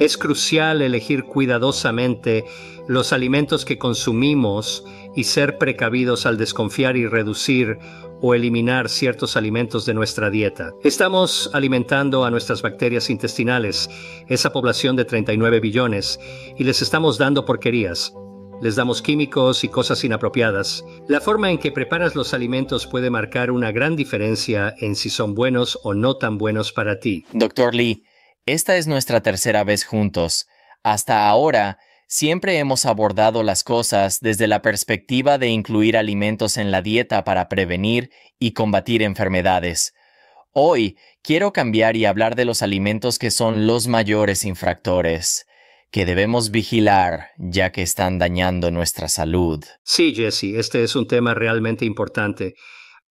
Es crucial elegir cuidadosamente los alimentos que consumimos y ser precavidos al desconfiar y reducir o eliminar ciertos alimentos de nuestra dieta. Estamos alimentando a nuestras bacterias intestinales, esa población de 39 billones, y les estamos dando porquerías. Les damos químicos y cosas inapropiadas. La forma en que preparas los alimentos puede marcar una gran diferencia en si son buenos o no tan buenos para ti. Doctor Lee, esta es nuestra tercera vez juntos. Hasta ahora, siempre hemos abordado las cosas desde la perspectiva de incluir alimentos en la dieta para prevenir y combatir enfermedades. Hoy quiero cambiar y hablar de los alimentos que son los mayores infractores, que debemos vigilar ya que están dañando nuestra salud. Sí, Jesse, este es un tema realmente importante.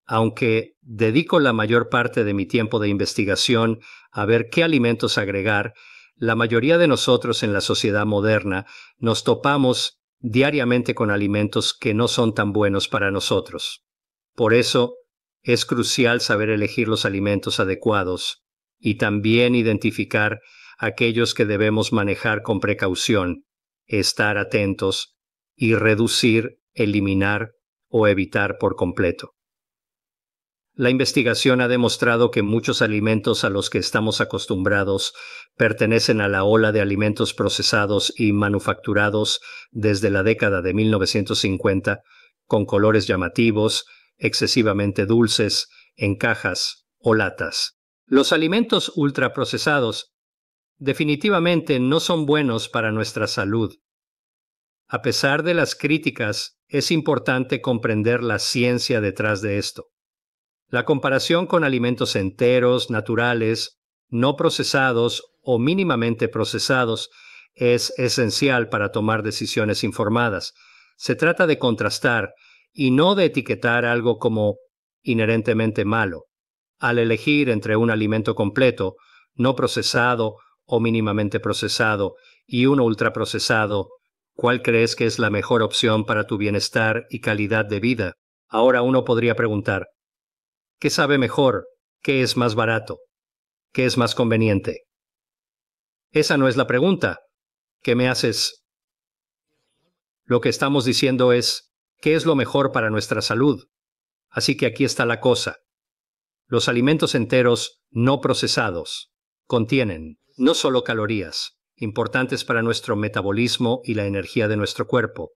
Aunque dedico la mayor parte de mi tiempo de investigación a ver qué alimentos agregar, la mayoría de nosotros en la sociedad moderna nos topamos diariamente con alimentos que no son tan buenos para nosotros. Por eso, es crucial saber elegir los alimentos adecuados y también identificar aquellos que debemos manejar con precaución, estar atentos y reducir, eliminar o evitar por completo. La investigación ha demostrado que muchos alimentos a los que estamos acostumbrados pertenecen a la ola de alimentos procesados y manufacturados desde la década de 1950, con colores llamativos, excesivamente dulces, en cajas o latas. Los alimentos ultraprocesados definitivamente no son buenos para nuestra salud. A pesar de las críticas, es importante comprender la ciencia detrás de esto. La comparación con alimentos enteros, naturales, no procesados o mínimamente procesados es esencial para tomar decisiones informadas. Se trata de contrastar y no de etiquetar algo como inherentemente malo. Al elegir entre un alimento completo, no procesado o mínimamente procesado y uno ultraprocesado, ¿cuál crees que es la mejor opción para tu bienestar y calidad de vida? Ahora uno podría preguntar, qué sabe mejor, qué es más barato, qué es más conveniente. Esa no es la pregunta que me haces. Lo que estamos diciendo es, ¿qué es lo mejor para nuestra salud? Así que aquí está la cosa. Los alimentos enteros no procesados contienen no solo calorías, importantes para nuestro metabolismo y la energía de nuestro cuerpo,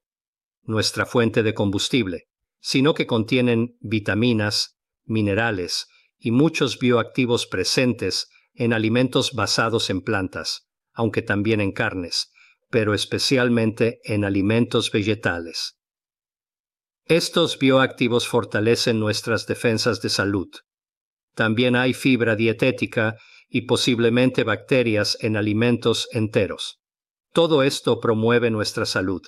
nuestra fuente de combustible, sino que contienen vitaminas, minerales y muchos bioactivos presentes en alimentos basados en plantas, aunque también en carnes, pero especialmente en alimentos vegetales. Estos bioactivos fortalecen nuestras defensas de salud. También hay fibra dietética y posiblemente bacterias en alimentos enteros. Todo esto promueve nuestra salud.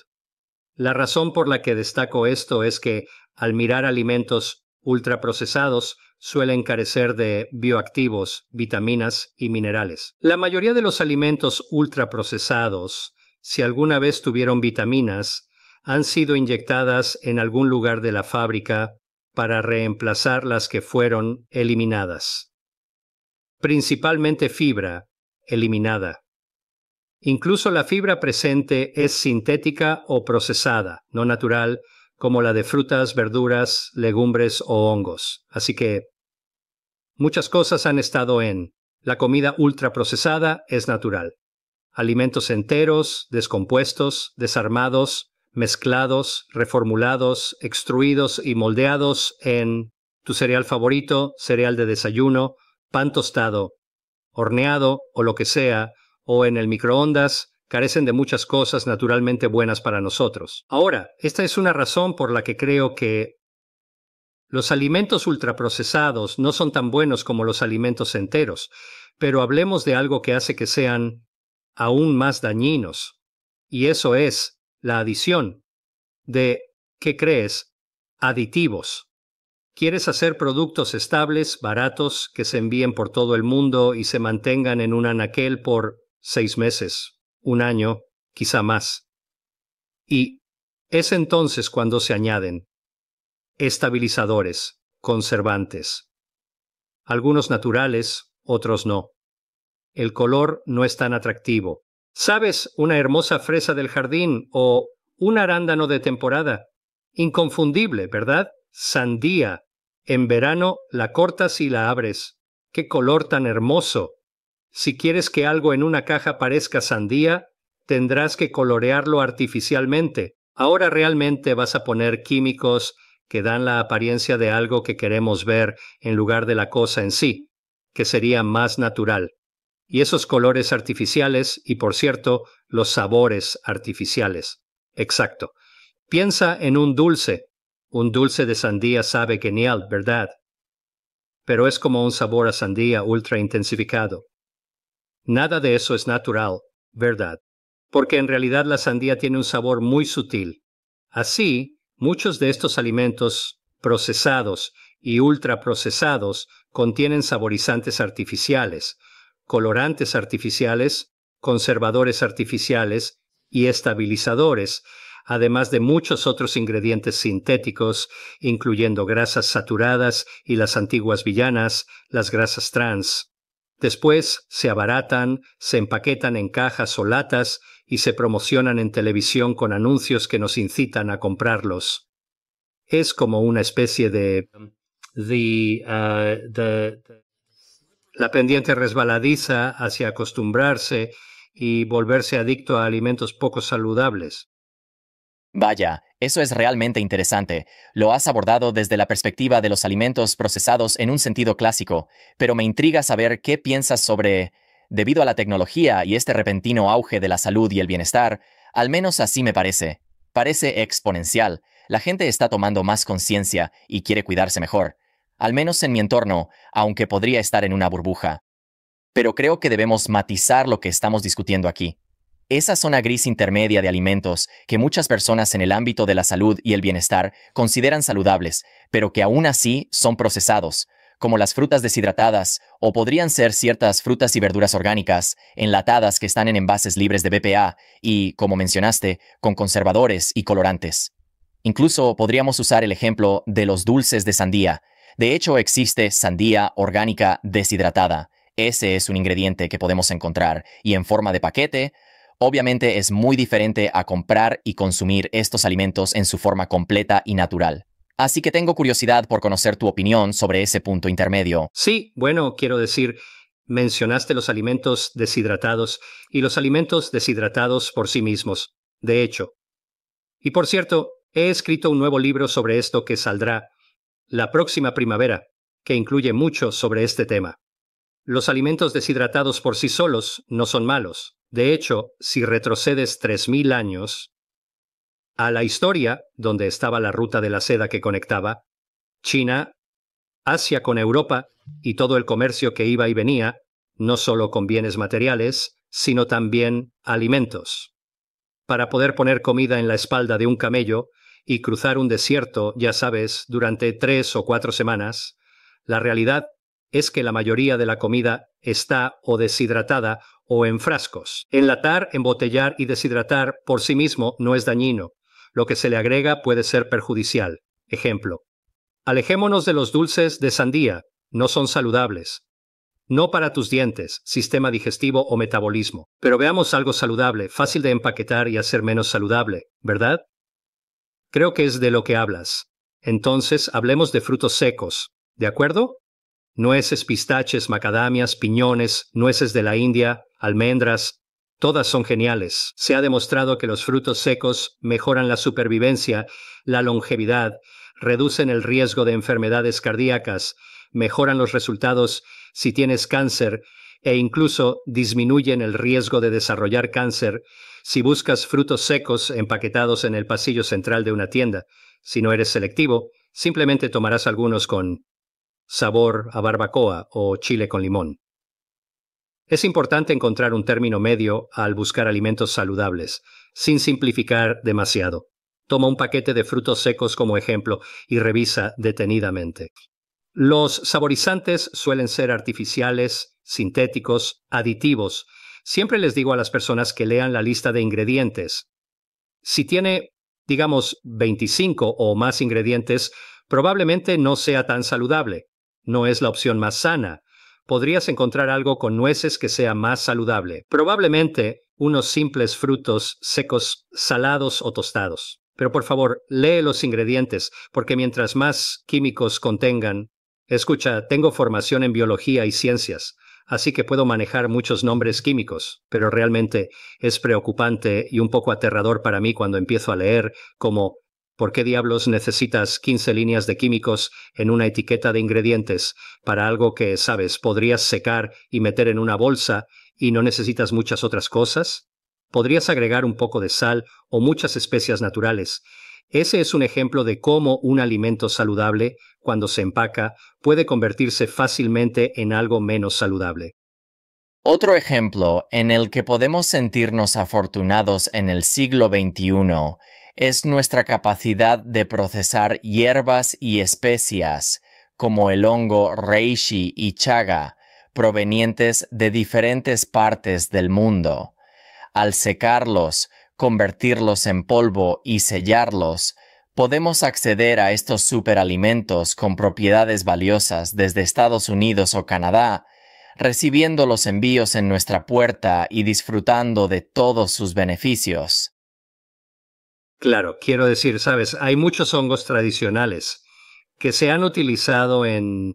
La razón por la que destaco esto es que, al mirar alimentos ultraprocesados suelen carecer de bioactivos, vitaminas y minerales. La mayoría de los alimentos ultraprocesados, si alguna vez tuvieron vitaminas, han sido inyectadas en algún lugar de la fábrica para reemplazar las que fueron eliminadas. Principalmente fibra, eliminada. Incluso la fibra presente es sintética o procesada, no natural, como la de frutas, verduras, legumbres o hongos. Así que muchas cosas han estado en la comida ultraprocesada es natural. Alimentos enteros, descompuestos, desarmados, mezclados, reformulados, extruidos y moldeados en tu cereal favorito, cereal de desayuno, pan tostado, horneado o lo que sea, o en el microondas, carecen de muchas cosas naturalmente buenas para nosotros. Ahora, esta es una razón por la que creo que los alimentos ultraprocesados no son tan buenos como los alimentos enteros, pero hablemos de algo que hace que sean aún más dañinos, y eso es la adición de, ¿qué crees?, aditivos. ¿Quieres hacer productos estables, baratos, que se envíen por todo el mundo y se mantengan en un anaquel por seis meses, un año, quizá más. Y es entonces cuando se añaden estabilizadores, conservantes. Algunos naturales, otros no. El color no es tan atractivo. ¿Sabes una hermosa fresa del jardín o un arándano de temporada? Inconfundible, ¿verdad? Sandía. En verano la cortas y la abres. ¡Qué color tan hermoso! Si quieres que algo en una caja parezca sandía, tendrás que colorearlo artificialmente. Ahora realmente vas a poner químicos que dan la apariencia de algo que queremos ver en lugar de la cosa en sí, que sería más natural. Y esos colores artificiales y, por cierto, los sabores artificiales. Exacto. Piensa en un dulce. Un dulce de sandía sabe genial, ¿verdad? Pero es como un sabor a sandía ultra intensificado. Nada de eso es natural, ¿verdad? Porque en realidad la sandía tiene un sabor muy sutil. Así, muchos de estos alimentos procesados y ultraprocesados contienen saborizantes artificiales, colorantes artificiales, conservadores artificiales y estabilizadores, además de muchos otros ingredientes sintéticos, incluyendo grasas saturadas y las antiguas villanas, las grasas trans. Después se abaratan, se empaquetan en cajas o latas y se promocionan en televisión con anuncios que nos incitan a comprarlos. Es como una especie de... Uh, la pendiente resbaladiza hacia acostumbrarse y volverse adicto a alimentos poco saludables. Vaya, eso es realmente interesante. Lo has abordado desde la perspectiva de los alimentos procesados en un sentido clásico, pero me intriga saber qué piensas sobre... Debido a la tecnología y este repentino auge de la salud y el bienestar, al menos así me parece. Parece exponencial. La gente está tomando más conciencia y quiere cuidarse mejor. Al menos en mi entorno, aunque podría estar en una burbuja. Pero creo que debemos matizar lo que estamos discutiendo aquí. Esa zona gris intermedia de alimentos que muchas personas en el ámbito de la salud y el bienestar consideran saludables, pero que aún así son procesados, como las frutas deshidratadas o podrían ser ciertas frutas y verduras orgánicas, enlatadas que están en envases libres de BPA y, como mencionaste, con conservadores y colorantes. Incluso podríamos usar el ejemplo de los dulces de sandía. De hecho, existe sandía orgánica deshidratada. Ese es un ingrediente que podemos encontrar, y en forma de paquete Obviamente es muy diferente a comprar y consumir estos alimentos en su forma completa y natural. Así que tengo curiosidad por conocer tu opinión sobre ese punto intermedio. Sí, bueno, quiero decir, mencionaste los alimentos deshidratados y los alimentos deshidratados por sí mismos, de hecho. Y por cierto, he escrito un nuevo libro sobre esto que saldrá la próxima primavera, que incluye mucho sobre este tema. Los alimentos deshidratados por sí solos no son malos. De hecho, si retrocedes 3.000 años a la historia, donde estaba la ruta de la seda que conectaba China, Asia con Europa y todo el comercio que iba y venía, no solo con bienes materiales, sino también alimentos. Para poder poner comida en la espalda de un camello y cruzar un desierto, ya sabes, durante tres o cuatro semanas, la realidad es que la mayoría de la comida está o deshidratada o en frascos. Enlatar, embotellar y deshidratar por sí mismo no es dañino. Lo que se le agrega puede ser perjudicial. Ejemplo. Alejémonos de los dulces de sandía. No son saludables. No para tus dientes, sistema digestivo o metabolismo. Pero veamos algo saludable, fácil de empaquetar y hacer menos saludable, ¿verdad? Creo que es de lo que hablas. Entonces, hablemos de frutos secos, ¿de acuerdo? nueces, pistaches, macadamias, piñones, nueces de la India, almendras, todas son geniales. Se ha demostrado que los frutos secos mejoran la supervivencia, la longevidad, reducen el riesgo de enfermedades cardíacas, mejoran los resultados si tienes cáncer e incluso disminuyen el riesgo de desarrollar cáncer si buscas frutos secos empaquetados en el pasillo central de una tienda. Si no eres selectivo, simplemente tomarás algunos con sabor a barbacoa o chile con limón. Es importante encontrar un término medio al buscar alimentos saludables, sin simplificar demasiado. Toma un paquete de frutos secos como ejemplo y revisa detenidamente. Los saborizantes suelen ser artificiales, sintéticos, aditivos. Siempre les digo a las personas que lean la lista de ingredientes. Si tiene, digamos, 25 o más ingredientes, probablemente no sea tan saludable no es la opción más sana. Podrías encontrar algo con nueces que sea más saludable, probablemente unos simples frutos secos, salados o tostados. Pero por favor, lee los ingredientes, porque mientras más químicos contengan... Escucha, tengo formación en biología y ciencias, así que puedo manejar muchos nombres químicos, pero realmente es preocupante y un poco aterrador para mí cuando empiezo a leer como ¿Por qué diablos necesitas 15 líneas de químicos en una etiqueta de ingredientes para algo que, sabes, podrías secar y meter en una bolsa y no necesitas muchas otras cosas? Podrías agregar un poco de sal o muchas especias naturales. Ese es un ejemplo de cómo un alimento saludable, cuando se empaca, puede convertirse fácilmente en algo menos saludable. Otro ejemplo en el que podemos sentirnos afortunados en el siglo XXI es nuestra capacidad de procesar hierbas y especias, como el hongo reishi y chaga, provenientes de diferentes partes del mundo. Al secarlos, convertirlos en polvo y sellarlos, podemos acceder a estos superalimentos con propiedades valiosas desde Estados Unidos o Canadá, recibiendo los envíos en nuestra puerta y disfrutando de todos sus beneficios. Claro, quiero decir, sabes, hay muchos hongos tradicionales que se han utilizado en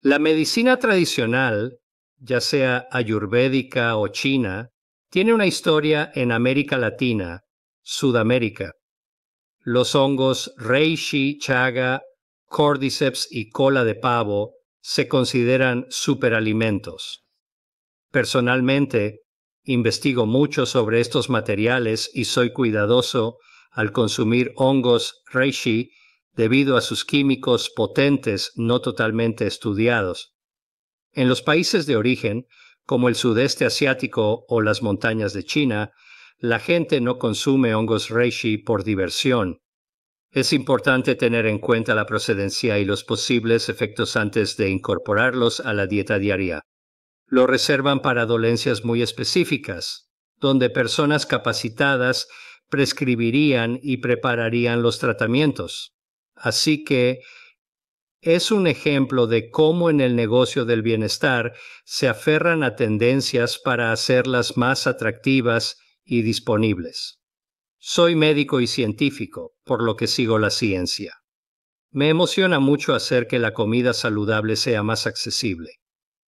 la medicina tradicional, ya sea ayurvédica o china, tiene una historia en América Latina, Sudamérica. Los hongos reishi, chaga, cordyceps y cola de pavo se consideran superalimentos. Personalmente, Investigo mucho sobre estos materiales y soy cuidadoso al consumir hongos reishi debido a sus químicos potentes no totalmente estudiados. En los países de origen, como el sudeste asiático o las montañas de China, la gente no consume hongos reishi por diversión. Es importante tener en cuenta la procedencia y los posibles efectos antes de incorporarlos a la dieta diaria lo reservan para dolencias muy específicas, donde personas capacitadas prescribirían y prepararían los tratamientos. Así que es un ejemplo de cómo en el negocio del bienestar se aferran a tendencias para hacerlas más atractivas y disponibles. Soy médico y científico, por lo que sigo la ciencia. Me emociona mucho hacer que la comida saludable sea más accesible.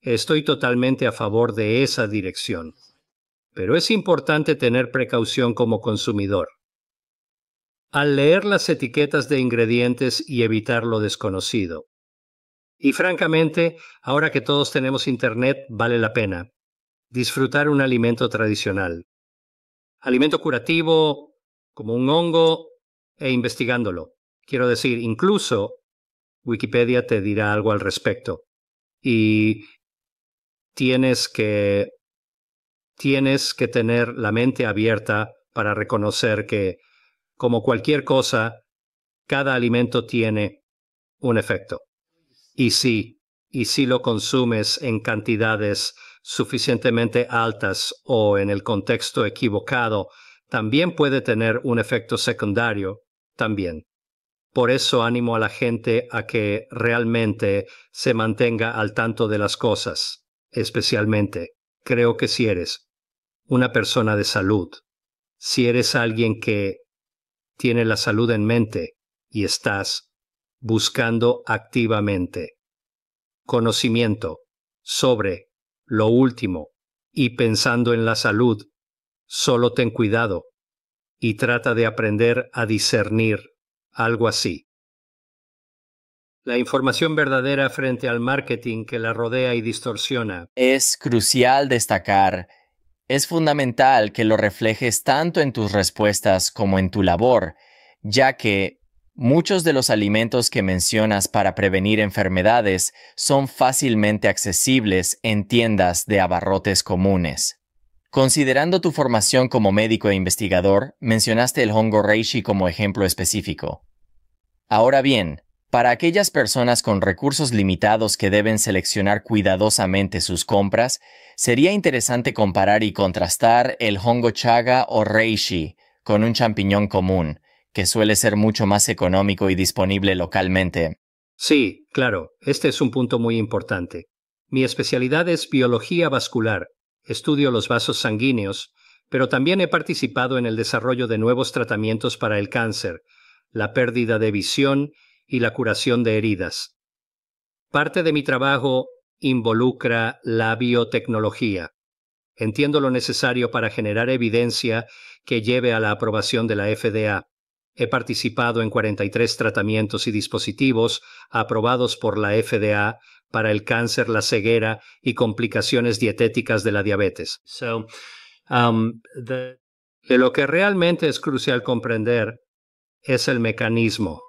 Estoy totalmente a favor de esa dirección, pero es importante tener precaución como consumidor. Al leer las etiquetas de ingredientes y evitar lo desconocido. Y francamente, ahora que todos tenemos Internet, vale la pena disfrutar un alimento tradicional. Alimento curativo, como un hongo, e investigándolo. Quiero decir, incluso Wikipedia te dirá algo al respecto. Y tienes que, tienes que tener la mente abierta para reconocer que, como cualquier cosa, cada alimento tiene un efecto. Y si, y si lo consumes en cantidades suficientemente altas o en el contexto equivocado, también puede tener un efecto secundario, también. Por eso animo a la gente a que realmente se mantenga al tanto de las cosas especialmente, creo que si eres una persona de salud, si eres alguien que tiene la salud en mente y estás buscando activamente conocimiento sobre lo último y pensando en la salud, solo ten cuidado y trata de aprender a discernir algo así la información verdadera frente al marketing que la rodea y distorsiona. Es crucial destacar, es fundamental que lo reflejes tanto en tus respuestas como en tu labor, ya que muchos de los alimentos que mencionas para prevenir enfermedades son fácilmente accesibles en tiendas de abarrotes comunes. Considerando tu formación como médico e investigador, mencionaste el hongo reishi como ejemplo específico. Ahora bien, para aquellas personas con recursos limitados que deben seleccionar cuidadosamente sus compras, sería interesante comparar y contrastar el hongo chaga o reishi con un champiñón común, que suele ser mucho más económico y disponible localmente. Sí, claro, este es un punto muy importante. Mi especialidad es biología vascular, estudio los vasos sanguíneos, pero también he participado en el desarrollo de nuevos tratamientos para el cáncer, la pérdida de visión y la curación de heridas. Parte de mi trabajo involucra la biotecnología. Entiendo lo necesario para generar evidencia que lleve a la aprobación de la FDA. He participado en 43 tratamientos y dispositivos aprobados por la FDA para el cáncer, la ceguera y complicaciones dietéticas de la diabetes. Um, lo que realmente es crucial comprender es el mecanismo,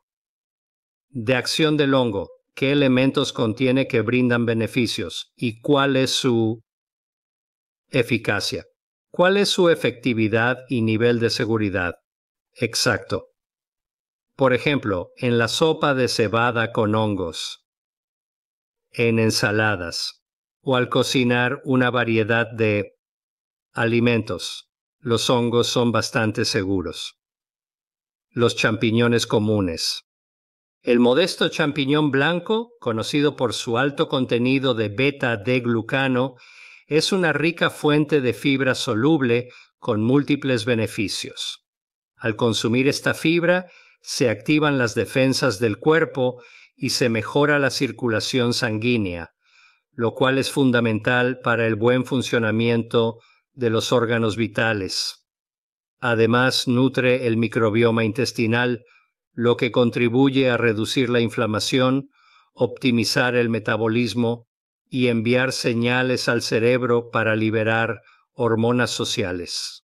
de acción del hongo, qué elementos contiene que brindan beneficios y cuál es su eficacia. ¿Cuál es su efectividad y nivel de seguridad? Exacto. Por ejemplo, en la sopa de cebada con hongos, en ensaladas o al cocinar una variedad de alimentos, los hongos son bastante seguros. Los champiñones comunes. El modesto champiñón blanco, conocido por su alto contenido de beta-D-glucano, es una rica fuente de fibra soluble con múltiples beneficios. Al consumir esta fibra, se activan las defensas del cuerpo y se mejora la circulación sanguínea, lo cual es fundamental para el buen funcionamiento de los órganos vitales. Además, nutre el microbioma intestinal, lo que contribuye a reducir la inflamación, optimizar el metabolismo y enviar señales al cerebro para liberar hormonas sociales.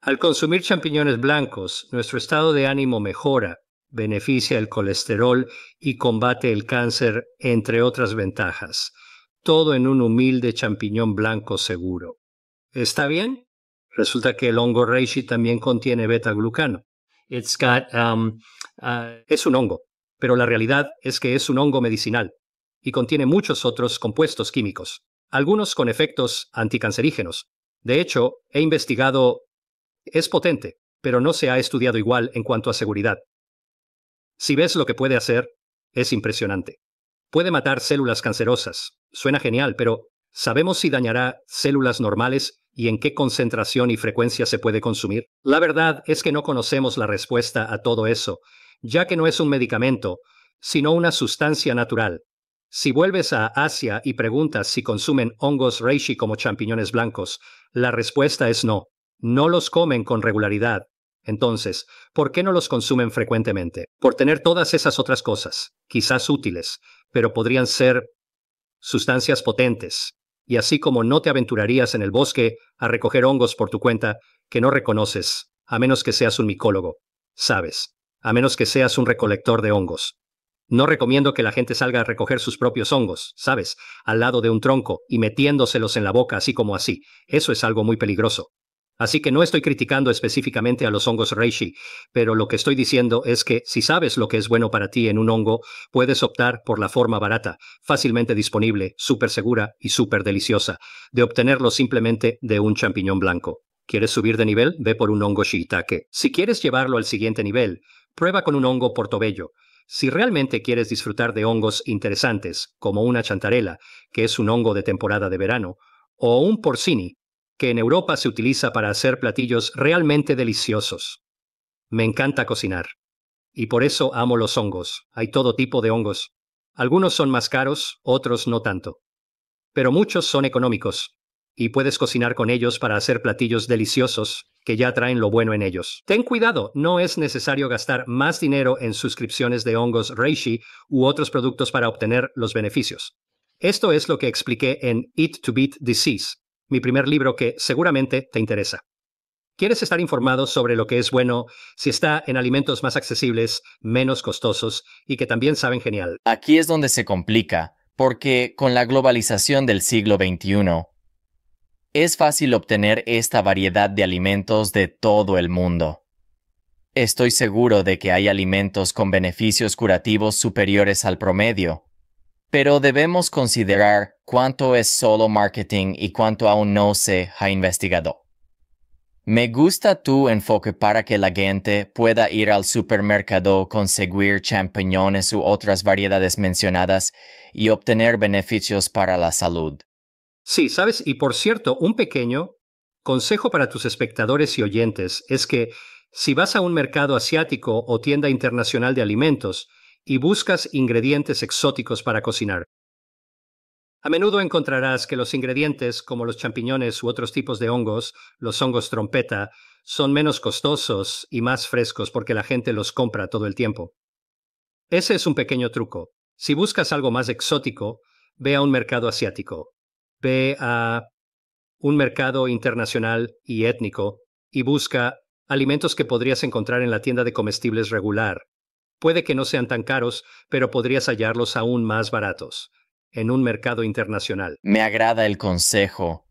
Al consumir champiñones blancos, nuestro estado de ánimo mejora, beneficia el colesterol y combate el cáncer, entre otras ventajas. Todo en un humilde champiñón blanco seguro. ¿Está bien? Resulta que el hongo reishi también contiene beta-glucano. Um, uh, es un hongo, pero la realidad es que es un hongo medicinal y contiene muchos otros compuestos químicos, algunos con efectos anticancerígenos. De hecho, he investigado... Es potente, pero no se ha estudiado igual en cuanto a seguridad. Si ves lo que puede hacer, es impresionante. Puede matar células cancerosas. Suena genial, pero ¿sabemos si dañará células normales y en qué concentración y frecuencia se puede consumir? La verdad es que no conocemos la respuesta a todo eso, ya que no es un medicamento, sino una sustancia natural. Si vuelves a Asia y preguntas si consumen hongos reishi como champiñones blancos, la respuesta es no. No los comen con regularidad. Entonces, ¿por qué no los consumen frecuentemente? Por tener todas esas otras cosas, quizás útiles, pero podrían ser sustancias potentes, y así como no te aventurarías en el bosque a recoger hongos por tu cuenta que no reconoces, a menos que seas un micólogo, sabes, a menos que seas un recolector de hongos. No recomiendo que la gente salga a recoger sus propios hongos, ¿sabes? Al lado de un tronco y metiéndoselos en la boca así como así. Eso es algo muy peligroso. Así que no estoy criticando específicamente a los hongos reishi, pero lo que estoy diciendo es que si sabes lo que es bueno para ti en un hongo, puedes optar por la forma barata, fácilmente disponible, súper segura y súper deliciosa, de obtenerlo simplemente de un champiñón blanco. ¿Quieres subir de nivel? Ve por un hongo shiitake. Si quieres llevarlo al siguiente nivel, prueba con un hongo portobello. Si realmente quieres disfrutar de hongos interesantes, como una chantarela, que es un hongo de temporada de verano, o un porcini, que en Europa se utiliza para hacer platillos realmente deliciosos. Me encanta cocinar. Y por eso amo los hongos. Hay todo tipo de hongos. Algunos son más caros, otros no tanto. Pero muchos son económicos. Y puedes cocinar con ellos para hacer platillos deliciosos, que ya traen lo bueno en ellos. Ten cuidado, no es necesario gastar más dinero en suscripciones de hongos Reishi u otros productos para obtener los beneficios. Esto es lo que expliqué en Eat to Beat Disease, mi primer libro que seguramente te interesa. ¿Quieres estar informado sobre lo que es bueno si está en alimentos más accesibles, menos costosos y que también saben genial? Aquí es donde se complica, porque con la globalización del siglo XXI, es fácil obtener esta variedad de alimentos de todo el mundo. Estoy seguro de que hay alimentos con beneficios curativos superiores al promedio, pero debemos considerar cuánto es solo marketing y cuánto aún no se ha investigado. Me gusta tu enfoque para que la gente pueda ir al supermercado, conseguir champiñones u otras variedades mencionadas y obtener beneficios para la salud. Sí, sabes, y por cierto, un pequeño consejo para tus espectadores y oyentes es que si vas a un mercado asiático o tienda internacional de alimentos, y buscas ingredientes exóticos para cocinar. A menudo encontrarás que los ingredientes, como los champiñones u otros tipos de hongos, los hongos trompeta, son menos costosos y más frescos porque la gente los compra todo el tiempo. Ese es un pequeño truco. Si buscas algo más exótico, ve a un mercado asiático, ve a un mercado internacional y étnico y busca alimentos que podrías encontrar en la tienda de comestibles regular, Puede que no sean tan caros, pero podrías hallarlos aún más baratos, en un mercado internacional. Me agrada el consejo.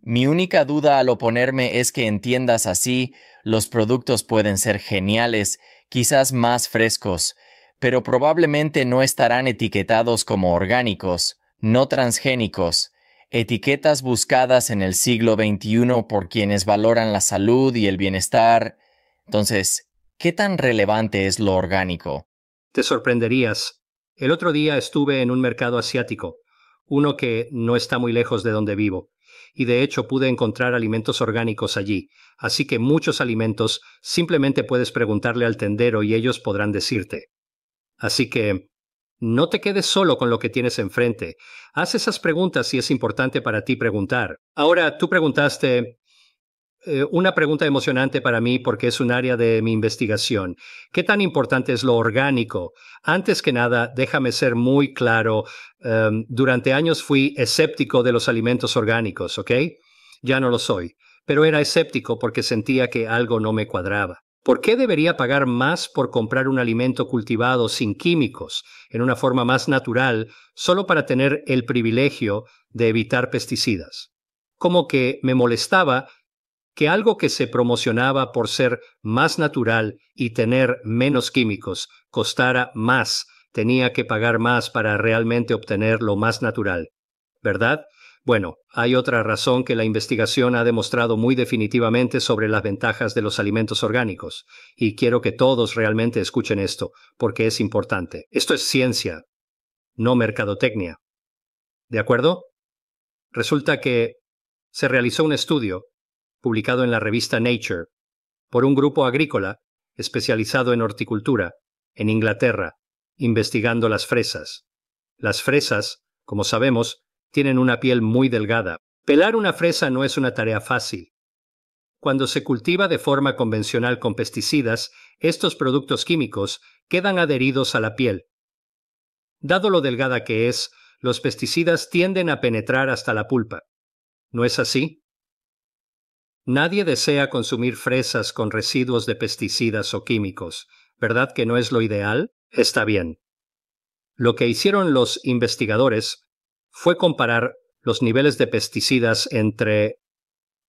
Mi única duda al oponerme es que entiendas así, los productos pueden ser geniales, quizás más frescos, pero probablemente no estarán etiquetados como orgánicos, no transgénicos, etiquetas buscadas en el siglo XXI por quienes valoran la salud y el bienestar. Entonces, ¿Qué tan relevante es lo orgánico? Te sorprenderías. El otro día estuve en un mercado asiático, uno que no está muy lejos de donde vivo, y de hecho pude encontrar alimentos orgánicos allí, así que muchos alimentos simplemente puedes preguntarle al tendero y ellos podrán decirte. Así que no te quedes solo con lo que tienes enfrente. Haz esas preguntas si es importante para ti preguntar. Ahora, tú preguntaste, eh, una pregunta emocionante para mí porque es un área de mi investigación. ¿Qué tan importante es lo orgánico? Antes que nada, déjame ser muy claro, em, durante años fui escéptico de los alimentos orgánicos, ¿ok? Ya no lo soy, pero era escéptico porque sentía que algo no me cuadraba. ¿Por qué debería pagar más por comprar un alimento cultivado sin químicos, en una forma más natural, solo para tener el privilegio de evitar pesticidas? Como que me molestaba que algo que se promocionaba por ser más natural y tener menos químicos costara más, tenía que pagar más para realmente obtener lo más natural. ¿Verdad? Bueno, hay otra razón que la investigación ha demostrado muy definitivamente sobre las ventajas de los alimentos orgánicos, y quiero que todos realmente escuchen esto, porque es importante. Esto es ciencia, no mercadotecnia. ¿De acuerdo? Resulta que se realizó un estudio publicado en la revista Nature, por un grupo agrícola especializado en horticultura, en Inglaterra, investigando las fresas. Las fresas, como sabemos, tienen una piel muy delgada. Pelar una fresa no es una tarea fácil. Cuando se cultiva de forma convencional con pesticidas, estos productos químicos quedan adheridos a la piel. Dado lo delgada que es, los pesticidas tienden a penetrar hasta la pulpa. ¿No es así? Nadie desea consumir fresas con residuos de pesticidas o químicos, ¿verdad que no es lo ideal? Está bien. Lo que hicieron los investigadores fue comparar los niveles de pesticidas entre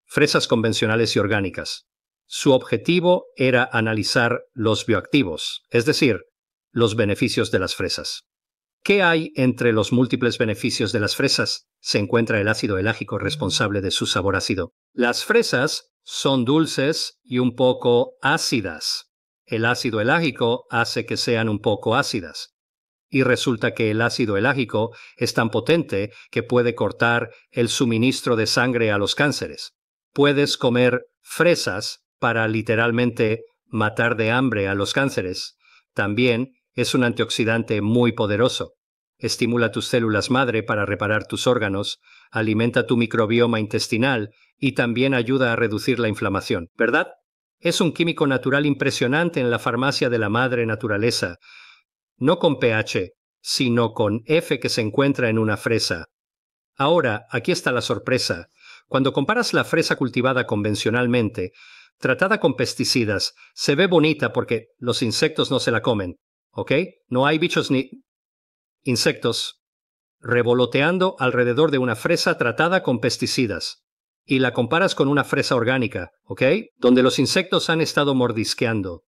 fresas convencionales y orgánicas. Su objetivo era analizar los bioactivos, es decir, los beneficios de las fresas. ¿Qué hay entre los múltiples beneficios de las fresas? Se encuentra el ácido elágico responsable de su sabor ácido. Las fresas son dulces y un poco ácidas. El ácido elágico hace que sean un poco ácidas. Y resulta que el ácido elágico es tan potente que puede cortar el suministro de sangre a los cánceres. Puedes comer fresas para literalmente matar de hambre a los cánceres. También es un antioxidante muy poderoso. Estimula tus células madre para reparar tus órganos, alimenta tu microbioma intestinal y también ayuda a reducir la inflamación, ¿verdad? Es un químico natural impresionante en la farmacia de la madre naturaleza, no con pH, sino con F que se encuentra en una fresa. Ahora, aquí está la sorpresa. Cuando comparas la fresa cultivada convencionalmente, tratada con pesticidas, se ve bonita porque los insectos no se la comen, ¿ok? No hay bichos ni insectos revoloteando alrededor de una fresa tratada con pesticidas. Y la comparas con una fresa orgánica, ¿ok? Donde los insectos han estado mordisqueando.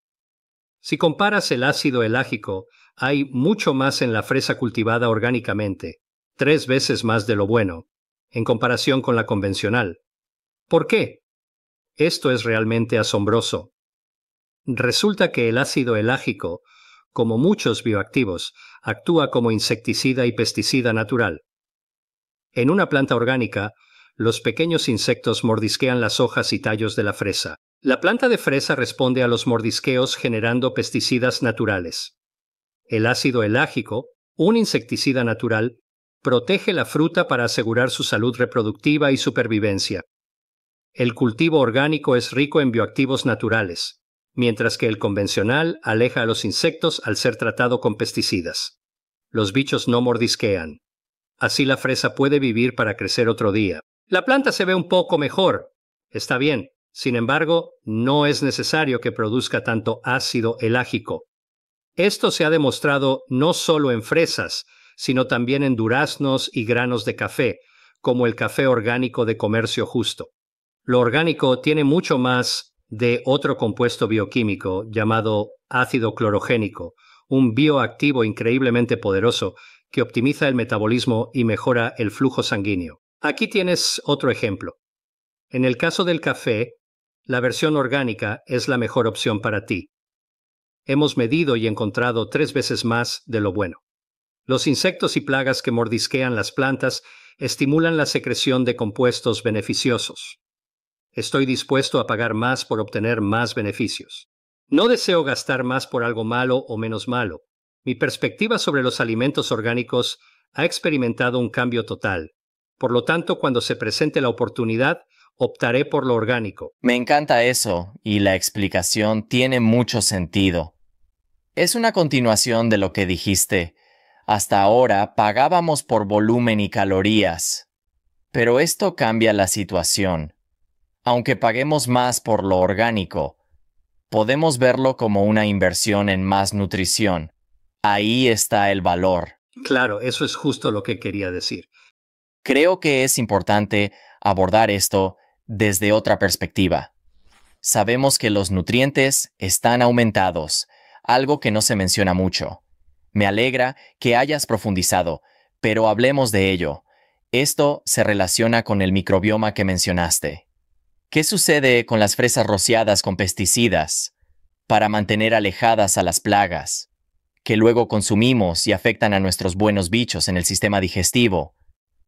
Si comparas el ácido elágico, hay mucho más en la fresa cultivada orgánicamente, tres veces más de lo bueno, en comparación con la convencional. ¿Por qué? Esto es realmente asombroso. Resulta que el ácido elágico como muchos bioactivos, actúa como insecticida y pesticida natural. En una planta orgánica, los pequeños insectos mordisquean las hojas y tallos de la fresa. La planta de fresa responde a los mordisqueos generando pesticidas naturales. El ácido elágico, un insecticida natural, protege la fruta para asegurar su salud reproductiva y supervivencia. El cultivo orgánico es rico en bioactivos naturales mientras que el convencional aleja a los insectos al ser tratado con pesticidas. Los bichos no mordisquean. Así la fresa puede vivir para crecer otro día. La planta se ve un poco mejor. Está bien. Sin embargo, no es necesario que produzca tanto ácido elágico. Esto se ha demostrado no solo en fresas, sino también en duraznos y granos de café, como el café orgánico de comercio justo. Lo orgánico tiene mucho más de otro compuesto bioquímico llamado ácido clorogénico, un bioactivo increíblemente poderoso que optimiza el metabolismo y mejora el flujo sanguíneo. Aquí tienes otro ejemplo. En el caso del café, la versión orgánica es la mejor opción para ti. Hemos medido y encontrado tres veces más de lo bueno. Los insectos y plagas que mordisquean las plantas estimulan la secreción de compuestos beneficiosos. Estoy dispuesto a pagar más por obtener más beneficios. No deseo gastar más por algo malo o menos malo. Mi perspectiva sobre los alimentos orgánicos ha experimentado un cambio total. Por lo tanto, cuando se presente la oportunidad, optaré por lo orgánico. Me encanta eso, y la explicación tiene mucho sentido. Es una continuación de lo que dijiste. Hasta ahora pagábamos por volumen y calorías. Pero esto cambia la situación. Aunque paguemos más por lo orgánico, podemos verlo como una inversión en más nutrición. Ahí está el valor. Claro, eso es justo lo que quería decir. Creo que es importante abordar esto desde otra perspectiva. Sabemos que los nutrientes están aumentados, algo que no se menciona mucho. Me alegra que hayas profundizado, pero hablemos de ello. Esto se relaciona con el microbioma que mencionaste. ¿Qué sucede con las fresas rociadas con pesticidas para mantener alejadas a las plagas, que luego consumimos y afectan a nuestros buenos bichos en el sistema digestivo?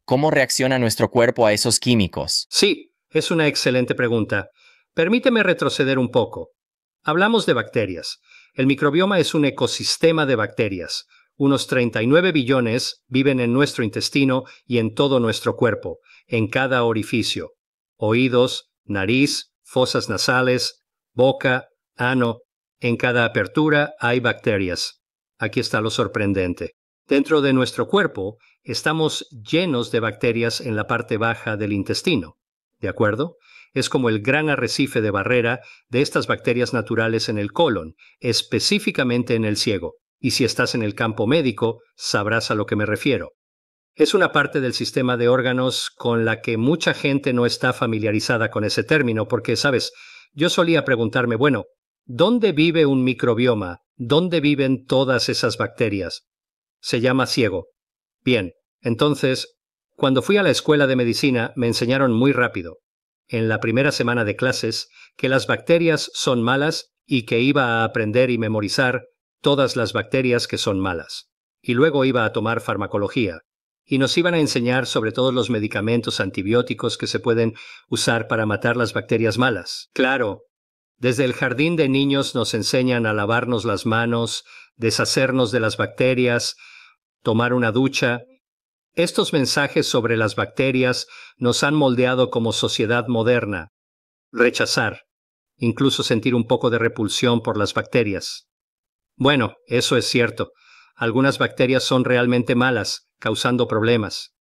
¿Cómo reacciona nuestro cuerpo a esos químicos? Sí, es una excelente pregunta. Permíteme retroceder un poco. Hablamos de bacterias. El microbioma es un ecosistema de bacterias. Unos 39 billones viven en nuestro intestino y en todo nuestro cuerpo, en cada orificio. Oídos, nariz, fosas nasales, boca, ano. En cada apertura hay bacterias. Aquí está lo sorprendente. Dentro de nuestro cuerpo estamos llenos de bacterias en la parte baja del intestino. ¿De acuerdo? Es como el gran arrecife de barrera de estas bacterias naturales en el colon, específicamente en el ciego. Y si estás en el campo médico, sabrás a lo que me refiero. Es una parte del sistema de órganos con la que mucha gente no está familiarizada con ese término, porque, sabes, yo solía preguntarme, bueno, ¿dónde vive un microbioma? ¿Dónde viven todas esas bacterias? Se llama ciego. Bien, entonces, cuando fui a la escuela de medicina me enseñaron muy rápido, en la primera semana de clases, que las bacterias son malas y que iba a aprender y memorizar todas las bacterias que son malas. Y luego iba a tomar farmacología, y nos iban a enseñar sobre todos los medicamentos antibióticos que se pueden usar para matar las bacterias malas. Claro, desde el jardín de niños nos enseñan a lavarnos las manos, deshacernos de las bacterias, tomar una ducha. Estos mensajes sobre las bacterias nos han moldeado como sociedad moderna. Rechazar, incluso sentir un poco de repulsión por las bacterias. Bueno, eso es cierto algunas bacterias son realmente malas, causando problemas.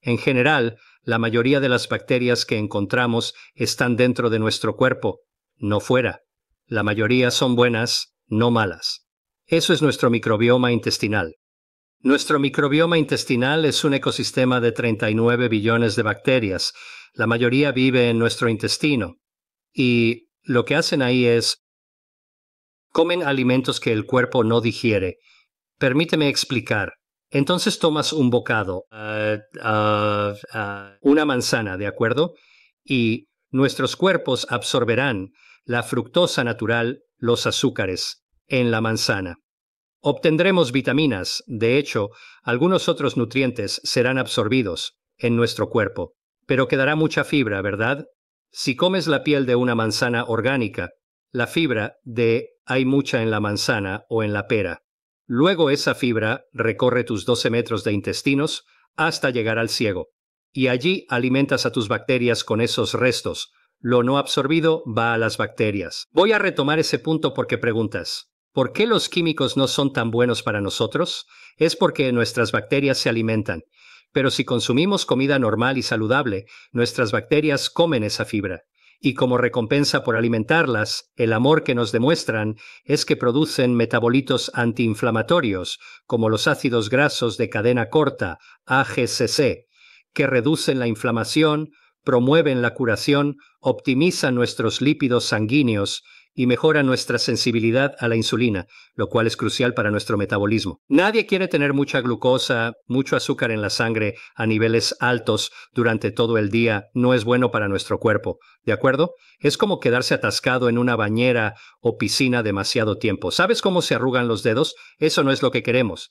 En general, la mayoría de las bacterias que encontramos están dentro de nuestro cuerpo, no fuera. La mayoría son buenas, no malas. Eso es nuestro microbioma intestinal. Nuestro microbioma intestinal es un ecosistema de 39 billones de bacterias. La mayoría vive en nuestro intestino. Y lo que hacen ahí es... Comen alimentos que el cuerpo no digiere Permíteme explicar. Entonces tomas un bocado, eh, eh, eh, una manzana, ¿de acuerdo? Y nuestros cuerpos absorberán la fructosa natural, los azúcares, en la manzana. Obtendremos vitaminas, de hecho, algunos otros nutrientes serán absorbidos en nuestro cuerpo, pero quedará mucha fibra, ¿verdad? Si comes la piel de una manzana orgánica, la fibra de hay mucha en la manzana o en la pera. Luego esa fibra recorre tus 12 metros de intestinos hasta llegar al ciego, y allí alimentas a tus bacterias con esos restos. Lo no absorbido va a las bacterias. Voy a retomar ese punto porque preguntas, ¿por qué los químicos no son tan buenos para nosotros? Es porque nuestras bacterias se alimentan. Pero si consumimos comida normal y saludable, nuestras bacterias comen esa fibra y como recompensa por alimentarlas, el amor que nos demuestran es que producen metabolitos antiinflamatorios, como los ácidos grasos de cadena corta, AGCC, que reducen la inflamación, promueven la curación, optimizan nuestros lípidos sanguíneos, y mejora nuestra sensibilidad a la insulina, lo cual es crucial para nuestro metabolismo. Nadie quiere tener mucha glucosa, mucho azúcar en la sangre a niveles altos durante todo el día, no es bueno para nuestro cuerpo, ¿de acuerdo? Es como quedarse atascado en una bañera o piscina demasiado tiempo. ¿Sabes cómo se arrugan los dedos? Eso no es lo que queremos.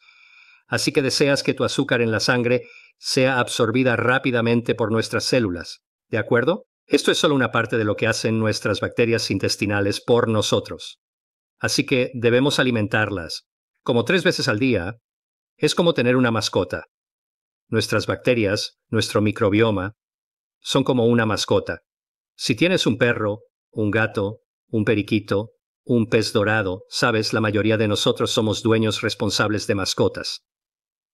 Así que deseas que tu azúcar en la sangre sea absorbida rápidamente por nuestras células, ¿de acuerdo? Esto es solo una parte de lo que hacen nuestras bacterias intestinales por nosotros. Así que debemos alimentarlas. Como tres veces al día, es como tener una mascota. Nuestras bacterias, nuestro microbioma, son como una mascota. Si tienes un perro, un gato, un periquito, un pez dorado, sabes, la mayoría de nosotros somos dueños responsables de mascotas.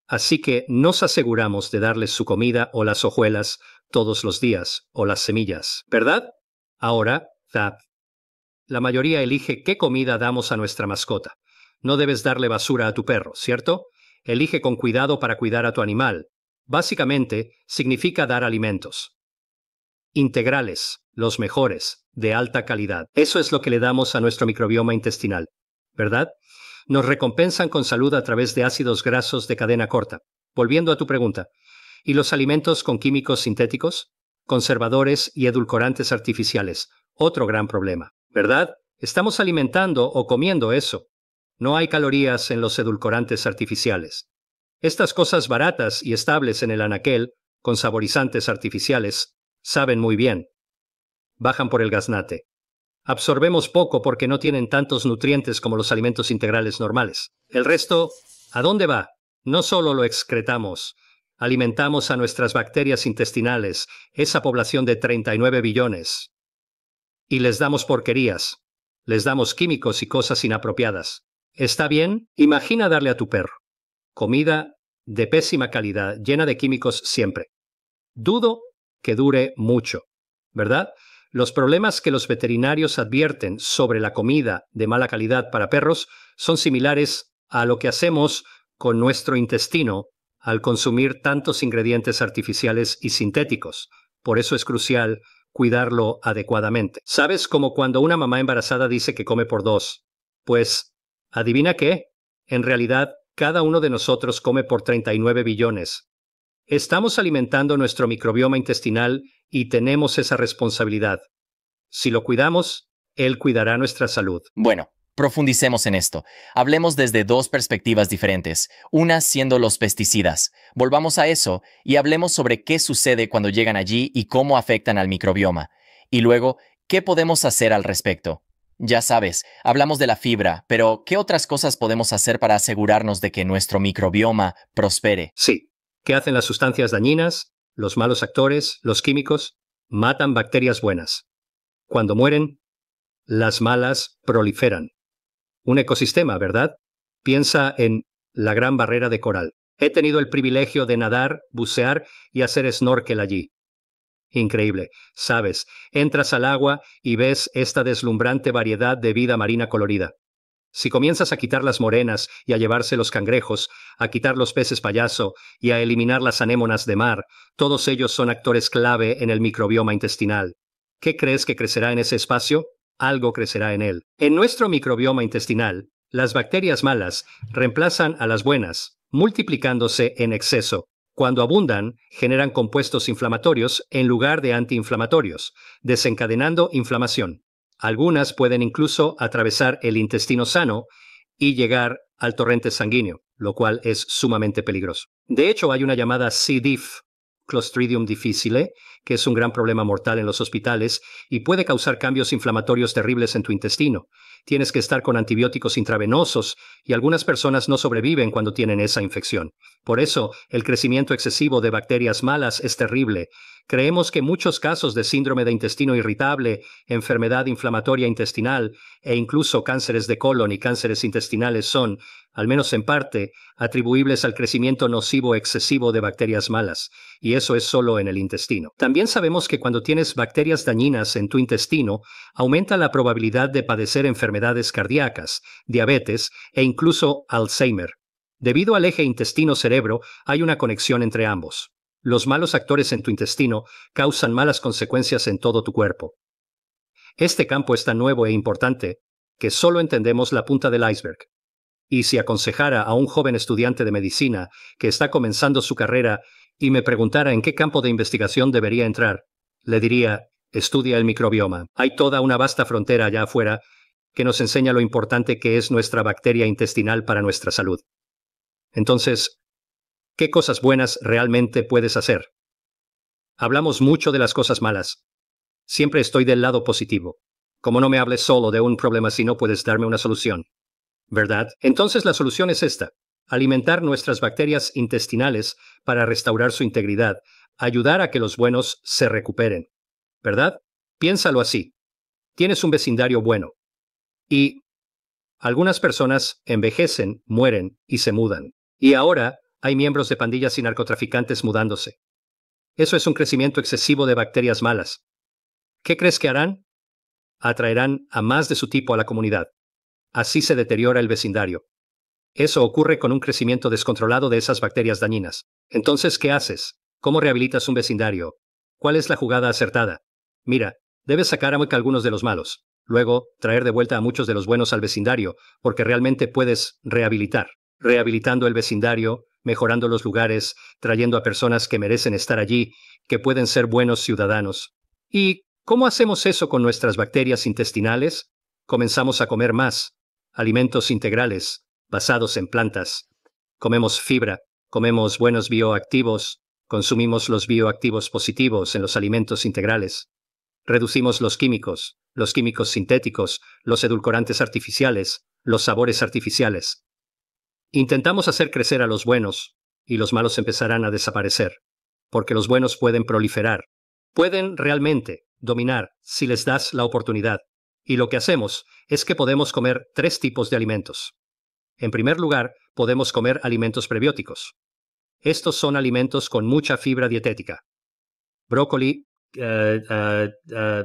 Así que nos aseguramos de darles su comida o las hojuelas todos los días, o las semillas, ¿verdad? Ahora, La mayoría elige qué comida damos a nuestra mascota. No debes darle basura a tu perro, ¿cierto? Elige con cuidado para cuidar a tu animal. Básicamente, significa dar alimentos. Integrales, los mejores, de alta calidad. Eso es lo que le damos a nuestro microbioma intestinal, ¿verdad? nos recompensan con salud a través de ácidos grasos de cadena corta. Volviendo a tu pregunta, ¿y los alimentos con químicos sintéticos? Conservadores y edulcorantes artificiales, otro gran problema, ¿verdad? Estamos alimentando o comiendo eso. No hay calorías en los edulcorantes artificiales. Estas cosas baratas y estables en el anaquel, con saborizantes artificiales, saben muy bien. Bajan por el gaznate. Absorbemos poco porque no tienen tantos nutrientes como los alimentos integrales normales. El resto, ¿a dónde va? No solo lo excretamos, alimentamos a nuestras bacterias intestinales, esa población de 39 billones. Y les damos porquerías, les damos químicos y cosas inapropiadas. ¿Está bien? Imagina darle a tu perro comida de pésima calidad, llena de químicos siempre. Dudo que dure mucho, ¿verdad? Los problemas que los veterinarios advierten sobre la comida de mala calidad para perros son similares a lo que hacemos con nuestro intestino al consumir tantos ingredientes artificiales y sintéticos. Por eso es crucial cuidarlo adecuadamente. ¿Sabes como cuando una mamá embarazada dice que come por dos? Pues, adivina qué. En realidad, cada uno de nosotros come por 39 billones, Estamos alimentando nuestro microbioma intestinal y tenemos esa responsabilidad. Si lo cuidamos, él cuidará nuestra salud. Bueno, profundicemos en esto. Hablemos desde dos perspectivas diferentes, una siendo los pesticidas. Volvamos a eso y hablemos sobre qué sucede cuando llegan allí y cómo afectan al microbioma. Y luego, ¿qué podemos hacer al respecto? Ya sabes, hablamos de la fibra, pero ¿qué otras cosas podemos hacer para asegurarnos de que nuestro microbioma prospere? Sí, ¿Qué hacen las sustancias dañinas? Los malos actores, los químicos, matan bacterias buenas. Cuando mueren, las malas proliferan. Un ecosistema, ¿verdad? Piensa en la gran barrera de coral. He tenido el privilegio de nadar, bucear y hacer snorkel allí. Increíble, sabes, entras al agua y ves esta deslumbrante variedad de vida marina colorida. Si comienzas a quitar las morenas y a llevarse los cangrejos, a quitar los peces payaso y a eliminar las anémonas de mar, todos ellos son actores clave en el microbioma intestinal. ¿Qué crees que crecerá en ese espacio? Algo crecerá en él. En nuestro microbioma intestinal, las bacterias malas reemplazan a las buenas, multiplicándose en exceso. Cuando abundan, generan compuestos inflamatorios en lugar de antiinflamatorios, desencadenando inflamación. Algunas pueden incluso atravesar el intestino sano y llegar al torrente sanguíneo, lo cual es sumamente peligroso. De hecho, hay una llamada C. diff, Clostridium difficile, que es un gran problema mortal en los hospitales y puede causar cambios inflamatorios terribles en tu intestino. Tienes que estar con antibióticos intravenosos y algunas personas no sobreviven cuando tienen esa infección. Por eso, el crecimiento excesivo de bacterias malas es terrible Creemos que muchos casos de síndrome de intestino irritable, enfermedad inflamatoria intestinal e incluso cánceres de colon y cánceres intestinales son, al menos en parte, atribuibles al crecimiento nocivo excesivo de bacterias malas, y eso es solo en el intestino. También sabemos que cuando tienes bacterias dañinas en tu intestino, aumenta la probabilidad de padecer enfermedades cardíacas, diabetes e incluso Alzheimer. Debido al eje intestino-cerebro, hay una conexión entre ambos. Los malos actores en tu intestino causan malas consecuencias en todo tu cuerpo. Este campo es tan nuevo e importante que solo entendemos la punta del iceberg. Y si aconsejara a un joven estudiante de medicina que está comenzando su carrera y me preguntara en qué campo de investigación debería entrar, le diría, estudia el microbioma. Hay toda una vasta frontera allá afuera que nos enseña lo importante que es nuestra bacteria intestinal para nuestra salud. Entonces, ¿Qué cosas buenas realmente puedes hacer? Hablamos mucho de las cosas malas. Siempre estoy del lado positivo. Como no me hables solo de un problema si no puedes darme una solución. ¿Verdad? Entonces la solución es esta. Alimentar nuestras bacterias intestinales para restaurar su integridad, ayudar a que los buenos se recuperen. ¿Verdad? Piénsalo así. Tienes un vecindario bueno. Y algunas personas envejecen, mueren y se mudan. Y ahora hay miembros de pandillas y narcotraficantes mudándose. Eso es un crecimiento excesivo de bacterias malas. ¿Qué crees que harán? Atraerán a más de su tipo a la comunidad. Así se deteriora el vecindario. Eso ocurre con un crecimiento descontrolado de esas bacterias dañinas. Entonces, ¿qué haces? ¿Cómo rehabilitas un vecindario? ¿Cuál es la jugada acertada? Mira, debes sacar a algunos de los malos. Luego, traer de vuelta a muchos de los buenos al vecindario, porque realmente puedes rehabilitar. Rehabilitando el vecindario, mejorando los lugares, trayendo a personas que merecen estar allí, que pueden ser buenos ciudadanos. ¿Y cómo hacemos eso con nuestras bacterias intestinales? Comenzamos a comer más, alimentos integrales, basados en plantas. Comemos fibra, comemos buenos bioactivos, consumimos los bioactivos positivos en los alimentos integrales. Reducimos los químicos, los químicos sintéticos, los edulcorantes artificiales, los sabores artificiales. Intentamos hacer crecer a los buenos, y los malos empezarán a desaparecer, porque los buenos pueden proliferar, pueden realmente dominar si les das la oportunidad. Y lo que hacemos es que podemos comer tres tipos de alimentos. En primer lugar, podemos comer alimentos prebióticos. Estos son alimentos con mucha fibra dietética. Brócoli, eh, eh, eh,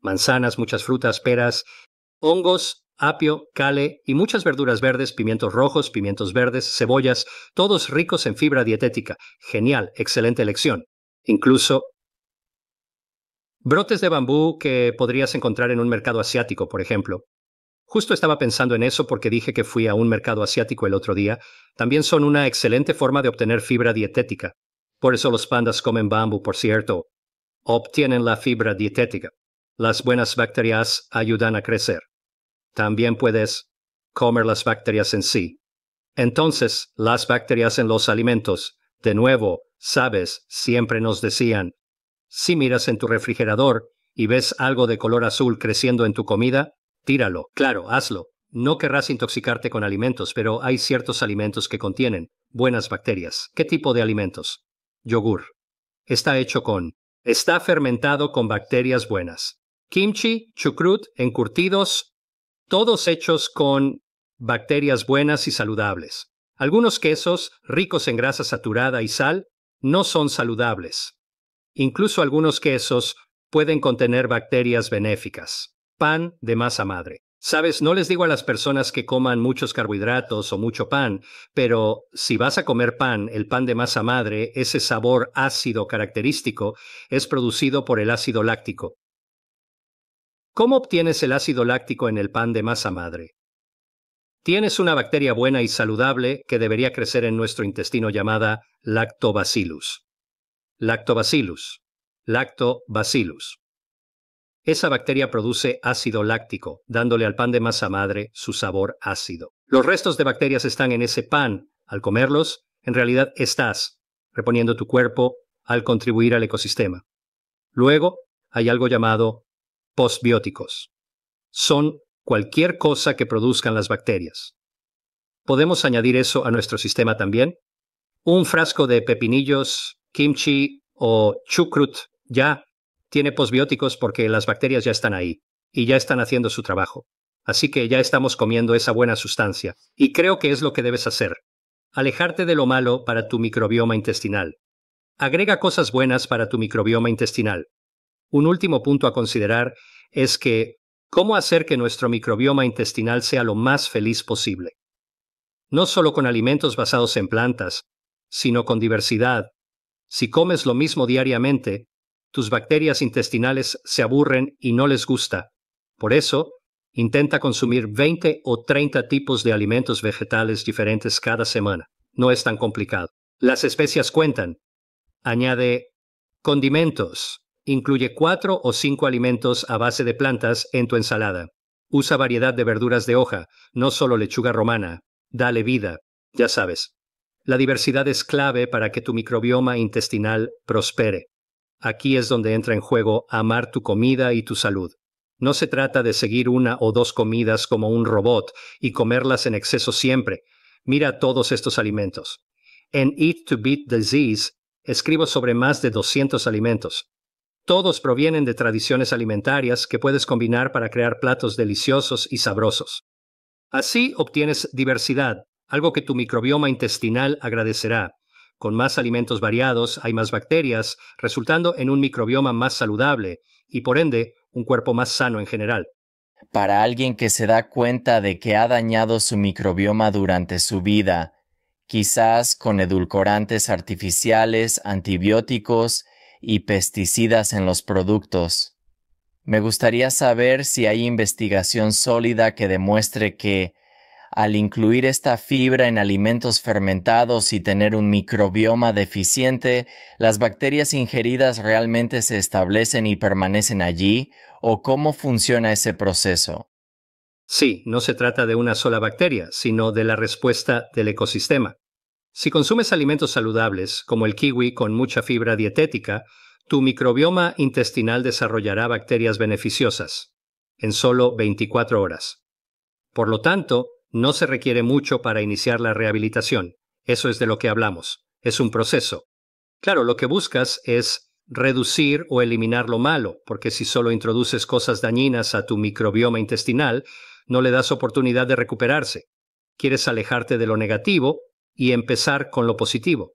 manzanas, muchas frutas, peras, hongos apio, cale y muchas verduras verdes, pimientos rojos, pimientos verdes, cebollas, todos ricos en fibra dietética. Genial, excelente elección. Incluso brotes de bambú que podrías encontrar en un mercado asiático, por ejemplo. Justo estaba pensando en eso porque dije que fui a un mercado asiático el otro día. También son una excelente forma de obtener fibra dietética. Por eso los pandas comen bambú, por cierto. Obtienen la fibra dietética. Las buenas bacterias ayudan a crecer también puedes comer las bacterias en sí. Entonces, las bacterias en los alimentos, de nuevo, sabes, siempre nos decían, si miras en tu refrigerador y ves algo de color azul creciendo en tu comida, tíralo. Claro, hazlo. No querrás intoxicarte con alimentos, pero hay ciertos alimentos que contienen buenas bacterias. ¿Qué tipo de alimentos? Yogur. Está hecho con. Está fermentado con bacterias buenas. Kimchi, chucrut, encurtidos, todos hechos con bacterias buenas y saludables. Algunos quesos, ricos en grasa saturada y sal, no son saludables. Incluso algunos quesos pueden contener bacterias benéficas. Pan de masa madre. Sabes, no les digo a las personas que coman muchos carbohidratos o mucho pan, pero si vas a comer pan, el pan de masa madre, ese sabor ácido característico, es producido por el ácido láctico. ¿Cómo obtienes el ácido láctico en el pan de masa madre? Tienes una bacteria buena y saludable que debería crecer en nuestro intestino llamada lactobacillus. Lactobacillus. Lactobacillus. Esa bacteria produce ácido láctico, dándole al pan de masa madre su sabor ácido. Los restos de bacterias están en ese pan. Al comerlos, en realidad estás reponiendo tu cuerpo al contribuir al ecosistema. Luego, hay algo llamado postbióticos. Son cualquier cosa que produzcan las bacterias. ¿Podemos añadir eso a nuestro sistema también? Un frasco de pepinillos, kimchi o chucrut ya tiene postbióticos porque las bacterias ya están ahí y ya están haciendo su trabajo. Así que ya estamos comiendo esa buena sustancia y creo que es lo que debes hacer. Alejarte de lo malo para tu microbioma intestinal. Agrega cosas buenas para tu microbioma intestinal. Un último punto a considerar es que, ¿cómo hacer que nuestro microbioma intestinal sea lo más feliz posible? No solo con alimentos basados en plantas, sino con diversidad. Si comes lo mismo diariamente, tus bacterias intestinales se aburren y no les gusta. Por eso, intenta consumir 20 o 30 tipos de alimentos vegetales diferentes cada semana. No es tan complicado. Las especias cuentan. Añade condimentos, Incluye cuatro o cinco alimentos a base de plantas en tu ensalada. Usa variedad de verduras de hoja, no solo lechuga romana. Dale vida, ya sabes. La diversidad es clave para que tu microbioma intestinal prospere. Aquí es donde entra en juego amar tu comida y tu salud. No se trata de seguir una o dos comidas como un robot y comerlas en exceso siempre. Mira todos estos alimentos. En Eat to Beat Disease escribo sobre más de 200 alimentos. Todos provienen de tradiciones alimentarias que puedes combinar para crear platos deliciosos y sabrosos. Así obtienes diversidad, algo que tu microbioma intestinal agradecerá. Con más alimentos variados hay más bacterias, resultando en un microbioma más saludable y por ende un cuerpo más sano en general. Para alguien que se da cuenta de que ha dañado su microbioma durante su vida, quizás con edulcorantes artificiales, antibióticos y pesticidas en los productos. Me gustaría saber si hay investigación sólida que demuestre que, al incluir esta fibra en alimentos fermentados y tener un microbioma deficiente, las bacterias ingeridas realmente se establecen y permanecen allí, o cómo funciona ese proceso. Sí, no se trata de una sola bacteria, sino de la respuesta del ecosistema. Si consumes alimentos saludables, como el kiwi con mucha fibra dietética, tu microbioma intestinal desarrollará bacterias beneficiosas en solo 24 horas. Por lo tanto, no se requiere mucho para iniciar la rehabilitación. Eso es de lo que hablamos. Es un proceso. Claro, lo que buscas es reducir o eliminar lo malo, porque si solo introduces cosas dañinas a tu microbioma intestinal, no le das oportunidad de recuperarse. Quieres alejarte de lo negativo y empezar con lo positivo.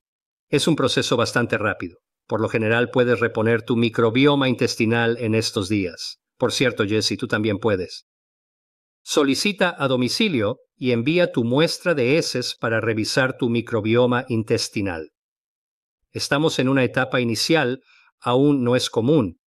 Es un proceso bastante rápido. Por lo general puedes reponer tu microbioma intestinal en estos días. Por cierto, Jesse, tú también puedes. Solicita a domicilio y envía tu muestra de heces para revisar tu microbioma intestinal. Estamos en una etapa inicial, aún no es común,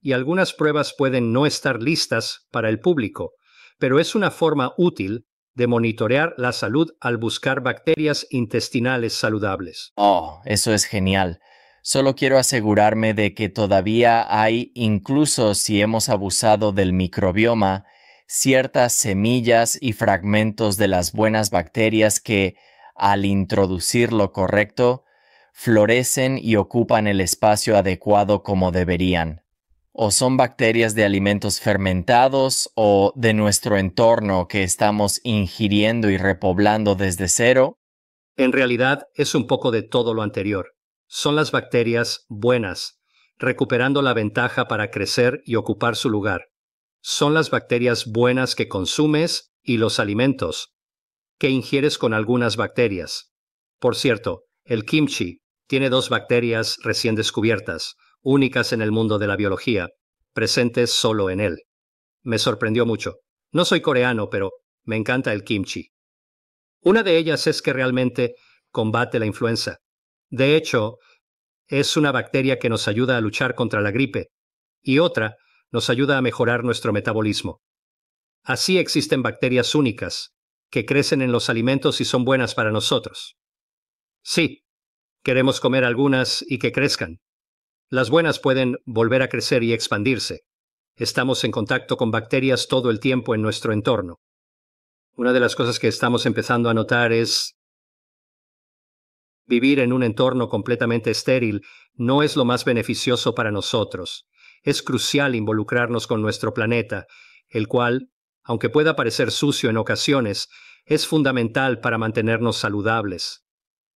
y algunas pruebas pueden no estar listas para el público, pero es una forma útil de monitorear la salud al buscar bacterias intestinales saludables. Oh, eso es genial. Solo quiero asegurarme de que todavía hay, incluso si hemos abusado del microbioma, ciertas semillas y fragmentos de las buenas bacterias que, al introducir lo correcto, florecen y ocupan el espacio adecuado como deberían o son bacterias de alimentos fermentados o de nuestro entorno que estamos ingiriendo y repoblando desde cero? En realidad es un poco de todo lo anterior. Son las bacterias buenas, recuperando la ventaja para crecer y ocupar su lugar. Son las bacterias buenas que consumes y los alimentos que ingieres con algunas bacterias. Por cierto, el kimchi tiene dos bacterias recién descubiertas, únicas en el mundo de la biología, presentes solo en él. Me sorprendió mucho. No soy coreano, pero me encanta el kimchi. Una de ellas es que realmente combate la influenza. De hecho, es una bacteria que nos ayuda a luchar contra la gripe, y otra nos ayuda a mejorar nuestro metabolismo. Así existen bacterias únicas, que crecen en los alimentos y son buenas para nosotros. Sí, queremos comer algunas y que crezcan, las buenas pueden volver a crecer y expandirse. Estamos en contacto con bacterias todo el tiempo en nuestro entorno. Una de las cosas que estamos empezando a notar es vivir en un entorno completamente estéril no es lo más beneficioso para nosotros. Es crucial involucrarnos con nuestro planeta, el cual, aunque pueda parecer sucio en ocasiones, es fundamental para mantenernos saludables.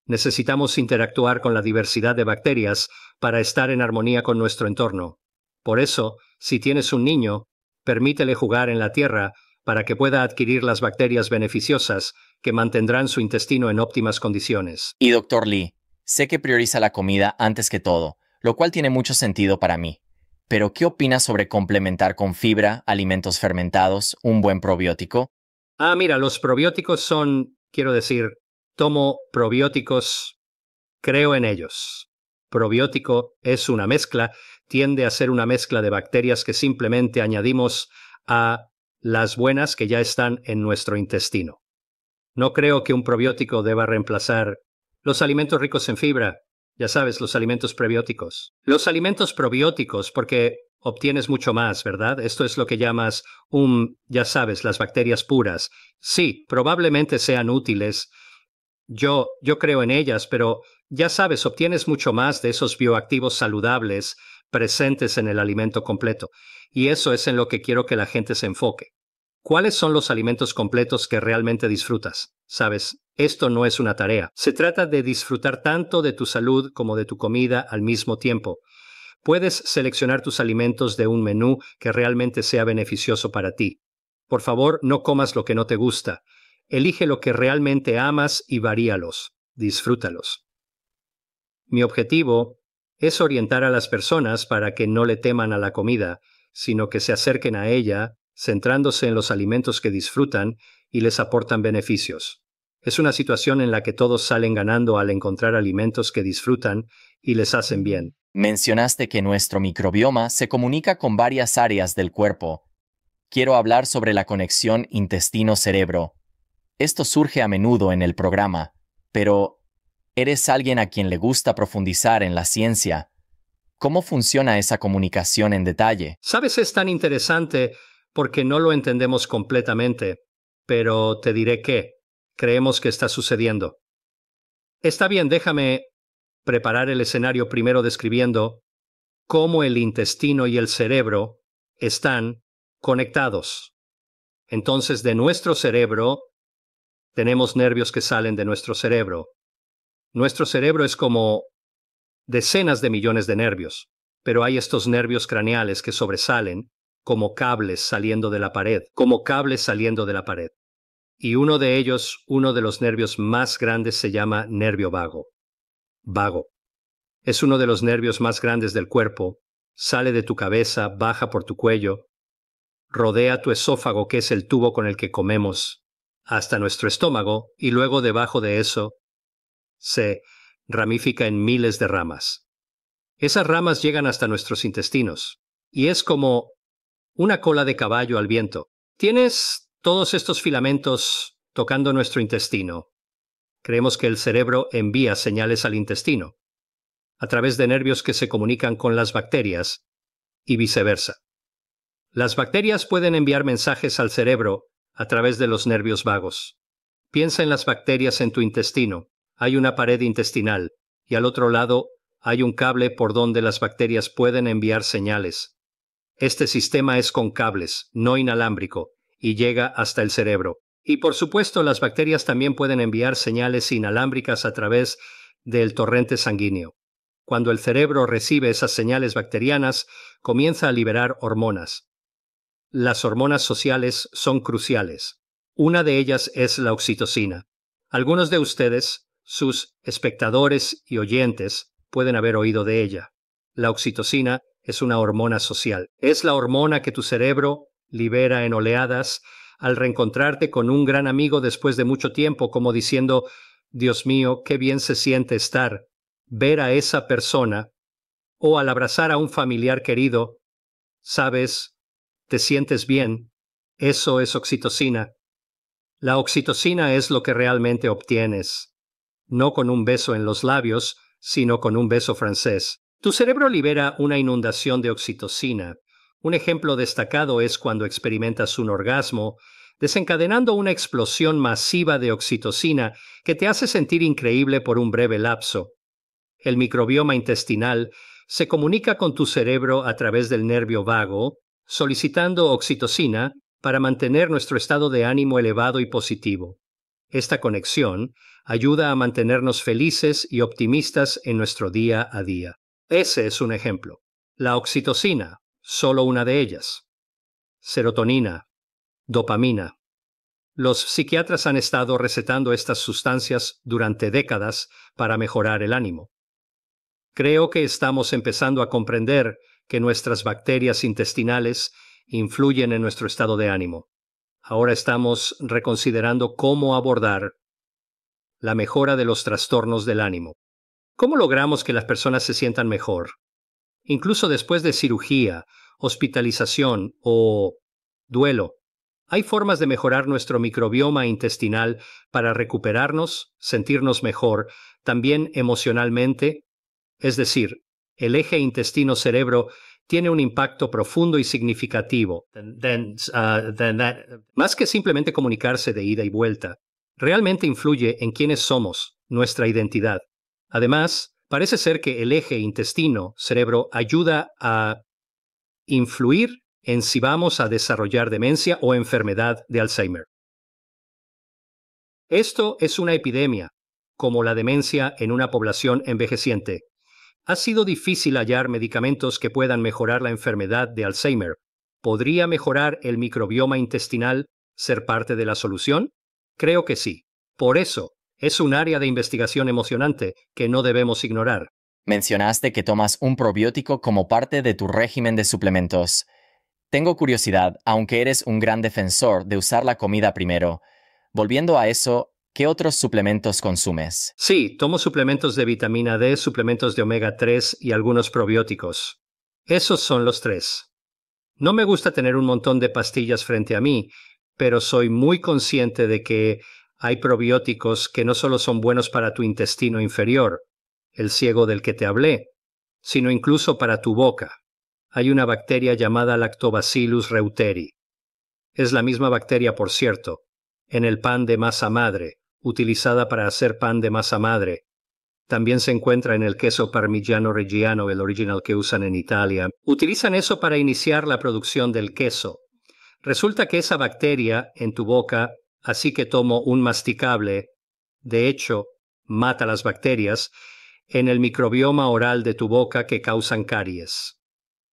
Necesitamos interactuar con la diversidad de bacterias para estar en armonía con nuestro entorno. Por eso, si tienes un niño, permítele jugar en la tierra para que pueda adquirir las bacterias beneficiosas que mantendrán su intestino en óptimas condiciones. Y doctor Lee, sé que prioriza la comida antes que todo, lo cual tiene mucho sentido para mí. Pero, ¿qué opinas sobre complementar con fibra, alimentos fermentados, un buen probiótico? Ah, mira, los probióticos son, quiero decir, tomo probióticos, creo en ellos probiótico es una mezcla, tiende a ser una mezcla de bacterias que simplemente añadimos a las buenas que ya están en nuestro intestino. No creo que un probiótico deba reemplazar los alimentos ricos en fibra, ya sabes, los alimentos prebióticos. Los alimentos probióticos, porque obtienes mucho más, ¿verdad? Esto es lo que llamas un, ya sabes, las bacterias puras. Sí, probablemente sean útiles. Yo, yo creo en ellas, pero ya sabes, obtienes mucho más de esos bioactivos saludables presentes en el alimento completo, y eso es en lo que quiero que la gente se enfoque. ¿Cuáles son los alimentos completos que realmente disfrutas? Sabes, esto no es una tarea. Se trata de disfrutar tanto de tu salud como de tu comida al mismo tiempo. Puedes seleccionar tus alimentos de un menú que realmente sea beneficioso para ti. Por favor, no comas lo que no te gusta. Elige lo que realmente amas y varíalos. Disfrútalos. Mi objetivo es orientar a las personas para que no le teman a la comida, sino que se acerquen a ella, centrándose en los alimentos que disfrutan y les aportan beneficios. Es una situación en la que todos salen ganando al encontrar alimentos que disfrutan y les hacen bien. Mencionaste que nuestro microbioma se comunica con varias áreas del cuerpo. Quiero hablar sobre la conexión intestino-cerebro. Esto surge a menudo en el programa, pero eres alguien a quien le gusta profundizar en la ciencia. ¿Cómo funciona esa comunicación en detalle? Sabes, es tan interesante porque no lo entendemos completamente, pero te diré qué creemos que está sucediendo. Está bien, déjame preparar el escenario primero describiendo cómo el intestino y el cerebro están conectados. Entonces, de nuestro cerebro tenemos nervios que salen de nuestro cerebro. Nuestro cerebro es como decenas de millones de nervios, pero hay estos nervios craneales que sobresalen como cables saliendo de la pared, como cables saliendo de la pared. Y uno de ellos, uno de los nervios más grandes, se llama nervio vago. Vago. Es uno de los nervios más grandes del cuerpo, sale de tu cabeza, baja por tu cuello, rodea tu esófago, que es el tubo con el que comemos, hasta nuestro estómago, y luego debajo de eso se ramifica en miles de ramas. Esas ramas llegan hasta nuestros intestinos, y es como una cola de caballo al viento. Tienes todos estos filamentos tocando nuestro intestino. Creemos que el cerebro envía señales al intestino, a través de nervios que se comunican con las bacterias, y viceversa. Las bacterias pueden enviar mensajes al cerebro a través de los nervios vagos. Piensa en las bacterias en tu intestino, hay una pared intestinal y al otro lado hay un cable por donde las bacterias pueden enviar señales. Este sistema es con cables, no inalámbrico, y llega hasta el cerebro. Y por supuesto las bacterias también pueden enviar señales inalámbricas a través del torrente sanguíneo. Cuando el cerebro recibe esas señales bacterianas, comienza a liberar hormonas. Las hormonas sociales son cruciales. Una de ellas es la oxitocina. Algunos de ustedes sus espectadores y oyentes pueden haber oído de ella. La oxitocina es una hormona social. Es la hormona que tu cerebro libera en oleadas al reencontrarte con un gran amigo después de mucho tiempo, como diciendo, Dios mío, qué bien se siente estar, ver a esa persona, o al abrazar a un familiar querido, sabes, te sientes bien, eso es oxitocina. La oxitocina es lo que realmente obtienes no con un beso en los labios, sino con un beso francés. Tu cerebro libera una inundación de oxitocina. Un ejemplo destacado es cuando experimentas un orgasmo, desencadenando una explosión masiva de oxitocina que te hace sentir increíble por un breve lapso. El microbioma intestinal se comunica con tu cerebro a través del nervio vago, solicitando oxitocina para mantener nuestro estado de ánimo elevado y positivo. Esta conexión ayuda a mantenernos felices y optimistas en nuestro día a día. Ese es un ejemplo. La oxitocina, solo una de ellas. Serotonina, dopamina. Los psiquiatras han estado recetando estas sustancias durante décadas para mejorar el ánimo. Creo que estamos empezando a comprender que nuestras bacterias intestinales influyen en nuestro estado de ánimo. Ahora estamos reconsiderando cómo abordar la mejora de los trastornos del ánimo. ¿Cómo logramos que las personas se sientan mejor? Incluso después de cirugía, hospitalización o duelo, hay formas de mejorar nuestro microbioma intestinal para recuperarnos, sentirnos mejor, también emocionalmente. Es decir, el eje intestino-cerebro tiene un impacto profundo y significativo. Uh, más que simplemente comunicarse de ida y vuelta, realmente influye en quiénes somos, nuestra identidad. Además, parece ser que el eje intestino-cerebro ayuda a influir en si vamos a desarrollar demencia o enfermedad de Alzheimer. Esto es una epidemia, como la demencia en una población envejeciente. Ha sido difícil hallar medicamentos que puedan mejorar la enfermedad de Alzheimer. ¿Podría mejorar el microbioma intestinal ser parte de la solución? Creo que sí. Por eso, es un área de investigación emocionante que no debemos ignorar. Mencionaste que tomas un probiótico como parte de tu régimen de suplementos. Tengo curiosidad, aunque eres un gran defensor de usar la comida primero. Volviendo a eso, ¿qué otros suplementos consumes? Sí, tomo suplementos de vitamina D, suplementos de omega 3 y algunos probióticos. Esos son los tres. No me gusta tener un montón de pastillas frente a mí, pero soy muy consciente de que hay probióticos que no solo son buenos para tu intestino inferior, el ciego del que te hablé, sino incluso para tu boca. Hay una bacteria llamada Lactobacillus reuteri. Es la misma bacteria, por cierto, en el pan de masa madre, utilizada para hacer pan de masa madre. También se encuentra en el queso parmigiano reggiano, el original que usan en Italia. Utilizan eso para iniciar la producción del queso, Resulta que esa bacteria en tu boca, así que tomo un masticable, de hecho, mata las bacterias, en el microbioma oral de tu boca que causan caries.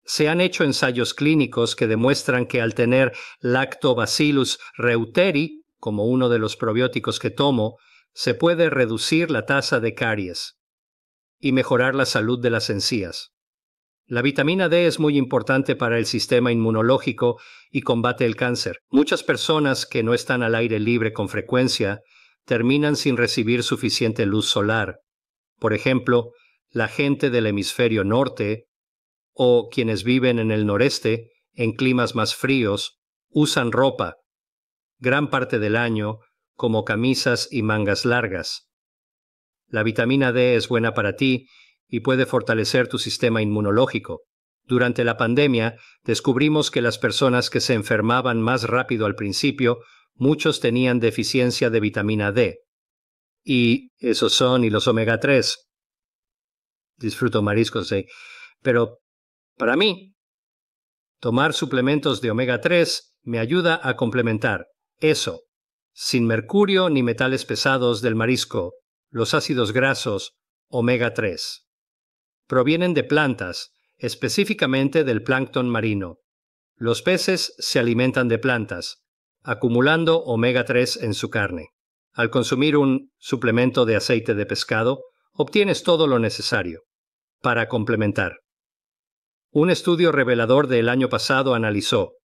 Se han hecho ensayos clínicos que demuestran que al tener Lactobacillus reuteri, como uno de los probióticos que tomo, se puede reducir la tasa de caries y mejorar la salud de las encías. La vitamina D es muy importante para el sistema inmunológico y combate el cáncer. Muchas personas que no están al aire libre con frecuencia terminan sin recibir suficiente luz solar. Por ejemplo, la gente del hemisferio norte o quienes viven en el noreste, en climas más fríos, usan ropa gran parte del año como camisas y mangas largas. La vitamina D es buena para ti y puede fortalecer tu sistema inmunológico. Durante la pandemia, descubrimos que las personas que se enfermaban más rápido al principio, muchos tenían deficiencia de vitamina D. Y esos son y los omega 3. Disfruto mariscos, sí pero para mí, tomar suplementos de omega 3 me ayuda a complementar eso, sin mercurio ni metales pesados del marisco, los ácidos grasos, omega 3 provienen de plantas, específicamente del plancton marino. Los peces se alimentan de plantas, acumulando omega 3 en su carne. Al consumir un suplemento de aceite de pescado, obtienes todo lo necesario. Para complementar. Un estudio revelador del año pasado analizó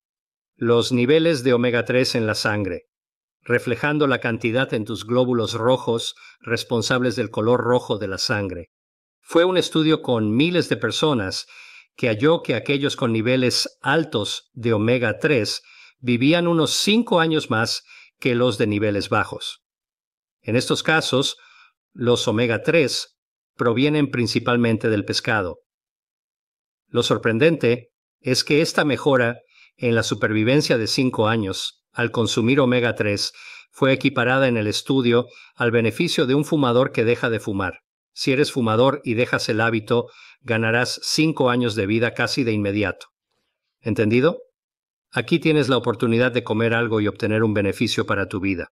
los niveles de omega 3 en la sangre, reflejando la cantidad en tus glóbulos rojos responsables del color rojo de la sangre. Fue un estudio con miles de personas que halló que aquellos con niveles altos de omega 3 vivían unos 5 años más que los de niveles bajos. En estos casos, los omega 3 provienen principalmente del pescado. Lo sorprendente es que esta mejora en la supervivencia de 5 años al consumir omega 3 fue equiparada en el estudio al beneficio de un fumador que deja de fumar. Si eres fumador y dejas el hábito, ganarás cinco años de vida casi de inmediato. ¿Entendido? Aquí tienes la oportunidad de comer algo y obtener un beneficio para tu vida.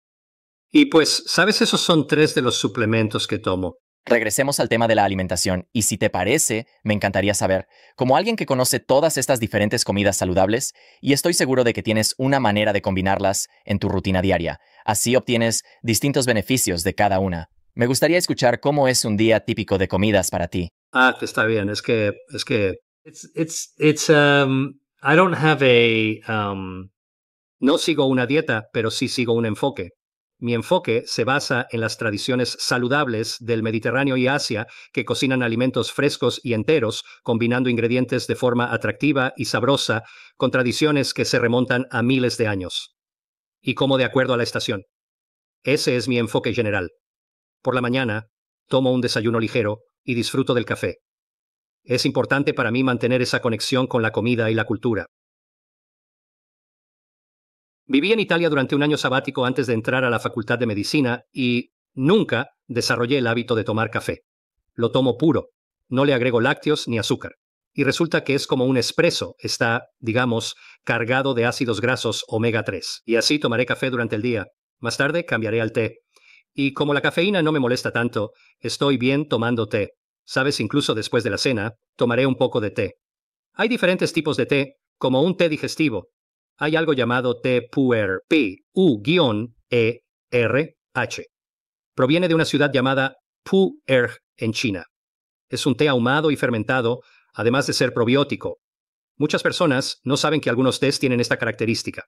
Y pues, ¿sabes? Esos son tres de los suplementos que tomo. Regresemos al tema de la alimentación y si te parece, me encantaría saber, como alguien que conoce todas estas diferentes comidas saludables, y estoy seguro de que tienes una manera de combinarlas en tu rutina diaria, así obtienes distintos beneficios de cada una. Me gustaría escuchar cómo es un día típico de comidas para ti. Ah, está bien. Es que, es que, um, um, no sigo una dieta, pero sí sigo un enfoque. Mi enfoque se basa en las tradiciones saludables del Mediterráneo y Asia que cocinan alimentos frescos y enteros, combinando ingredientes de forma atractiva y sabrosa, con tradiciones que se remontan a miles de años. Y como de acuerdo a la estación. Ese es mi enfoque general. Por la mañana, tomo un desayuno ligero y disfruto del café. Es importante para mí mantener esa conexión con la comida y la cultura. Viví en Italia durante un año sabático antes de entrar a la Facultad de Medicina y nunca desarrollé el hábito de tomar café. Lo tomo puro, no le agrego lácteos ni azúcar. Y resulta que es como un espresso, está, digamos, cargado de ácidos grasos omega 3. Y así tomaré café durante el día. Más tarde cambiaré al té. Y como la cafeína no me molesta tanto, estoy bien tomando té. Sabes, incluso después de la cena, tomaré un poco de té. Hay diferentes tipos de té, como un té digestivo. Hay algo llamado té puer, P-U-E-R-H. Proviene de una ciudad llamada Pu'er en China. Es un té ahumado y fermentado, además de ser probiótico. Muchas personas no saben que algunos tés tienen esta característica.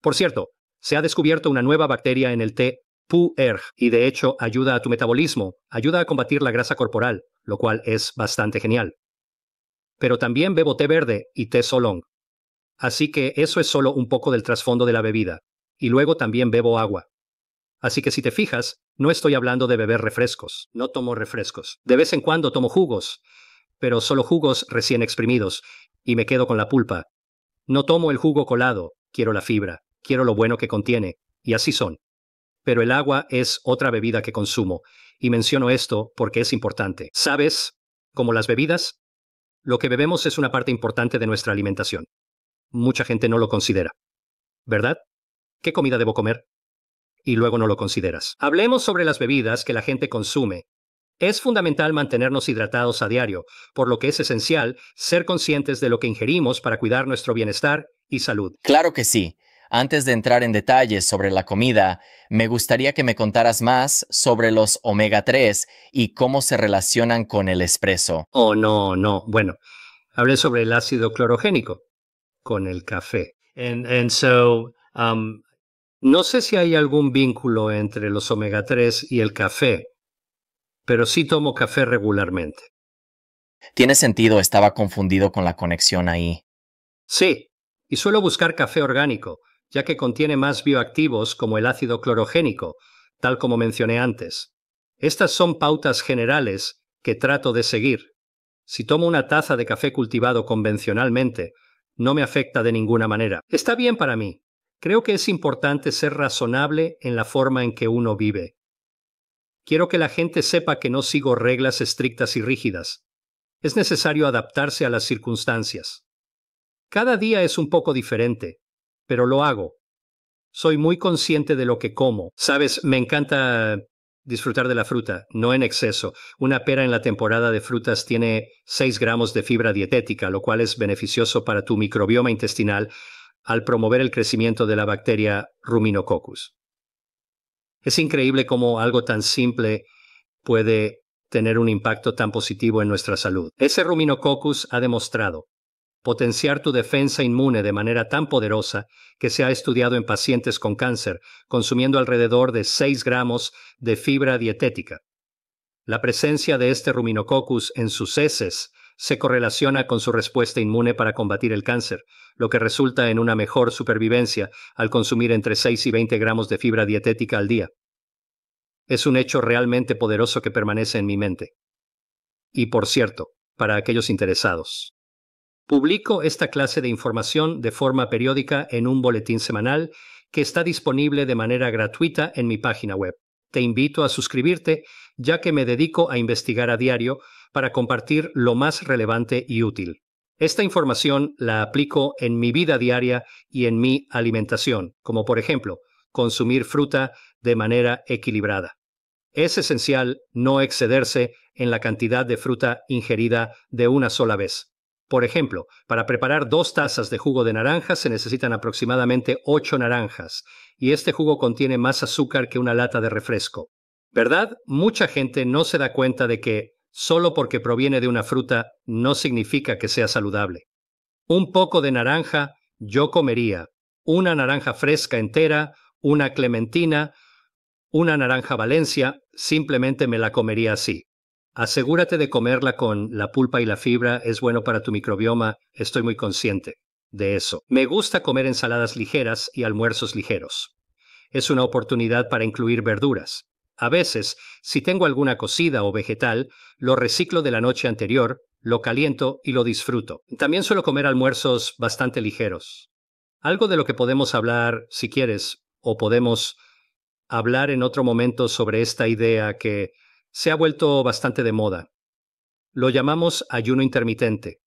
Por cierto, se ha descubierto una nueva bacteria en el té PUERG y de hecho ayuda a tu metabolismo, ayuda a combatir la grasa corporal, lo cual es bastante genial. Pero también bebo té verde y té solong. Así que eso es solo un poco del trasfondo de la bebida. Y luego también bebo agua. Así que si te fijas, no estoy hablando de beber refrescos, no tomo refrescos. De vez en cuando tomo jugos, pero solo jugos recién exprimidos, y me quedo con la pulpa. No tomo el jugo colado, quiero la fibra, quiero lo bueno que contiene, y así son pero el agua es otra bebida que consumo, y menciono esto porque es importante. ¿Sabes? Como las bebidas, lo que bebemos es una parte importante de nuestra alimentación. Mucha gente no lo considera. ¿Verdad? ¿Qué comida debo comer? Y luego no lo consideras. Hablemos sobre las bebidas que la gente consume. Es fundamental mantenernos hidratados a diario, por lo que es esencial ser conscientes de lo que ingerimos para cuidar nuestro bienestar y salud. Claro que sí. Antes de entrar en detalles sobre la comida, me gustaría que me contaras más sobre los omega 3 y cómo se relacionan con el espresso. Oh, no, no. Bueno, hablé sobre el ácido clorogénico con el café. And, so, um, no sé si hay algún vínculo entre los omega 3 y el café, pero sí tomo café regularmente. Tiene sentido, estaba confundido con la conexión ahí. Sí, y suelo buscar café orgánico, ya que contiene más bioactivos como el ácido clorogénico, tal como mencioné antes. Estas son pautas generales que trato de seguir. Si tomo una taza de café cultivado convencionalmente, no me afecta de ninguna manera. Está bien para mí. Creo que es importante ser razonable en la forma en que uno vive. Quiero que la gente sepa que no sigo reglas estrictas y rígidas. Es necesario adaptarse a las circunstancias. Cada día es un poco diferente, pero lo hago. Soy muy consciente de lo que como. Sabes, me encanta disfrutar de la fruta, no en exceso. Una pera en la temporada de frutas tiene 6 gramos de fibra dietética, lo cual es beneficioso para tu microbioma intestinal al promover el crecimiento de la bacteria Ruminococcus. Es increíble cómo algo tan simple puede tener un impacto tan positivo en nuestra salud. Ese Ruminococcus ha demostrado potenciar tu defensa inmune de manera tan poderosa que se ha estudiado en pacientes con cáncer, consumiendo alrededor de 6 gramos de fibra dietética. La presencia de este ruminococcus en sus heces se correlaciona con su respuesta inmune para combatir el cáncer, lo que resulta en una mejor supervivencia al consumir entre 6 y 20 gramos de fibra dietética al día. Es un hecho realmente poderoso que permanece en mi mente. Y por cierto, para aquellos interesados, Publico esta clase de información de forma periódica en un boletín semanal que está disponible de manera gratuita en mi página web. Te invito a suscribirte, ya que me dedico a investigar a diario para compartir lo más relevante y útil. Esta información la aplico en mi vida diaria y en mi alimentación, como por ejemplo, consumir fruta de manera equilibrada. Es esencial no excederse en la cantidad de fruta ingerida de una sola vez. Por ejemplo, para preparar dos tazas de jugo de naranja se necesitan aproximadamente ocho naranjas, y este jugo contiene más azúcar que una lata de refresco. ¿Verdad? Mucha gente no se da cuenta de que solo porque proviene de una fruta no significa que sea saludable. Un poco de naranja yo comería, una naranja fresca entera, una clementina, una naranja Valencia, simplemente me la comería así. Asegúrate de comerla con la pulpa y la fibra, es bueno para tu microbioma, estoy muy consciente de eso. Me gusta comer ensaladas ligeras y almuerzos ligeros. Es una oportunidad para incluir verduras. A veces, si tengo alguna cocida o vegetal, lo reciclo de la noche anterior, lo caliento y lo disfruto. También suelo comer almuerzos bastante ligeros. Algo de lo que podemos hablar, si quieres, o podemos hablar en otro momento sobre esta idea que se ha vuelto bastante de moda. Lo llamamos ayuno intermitente.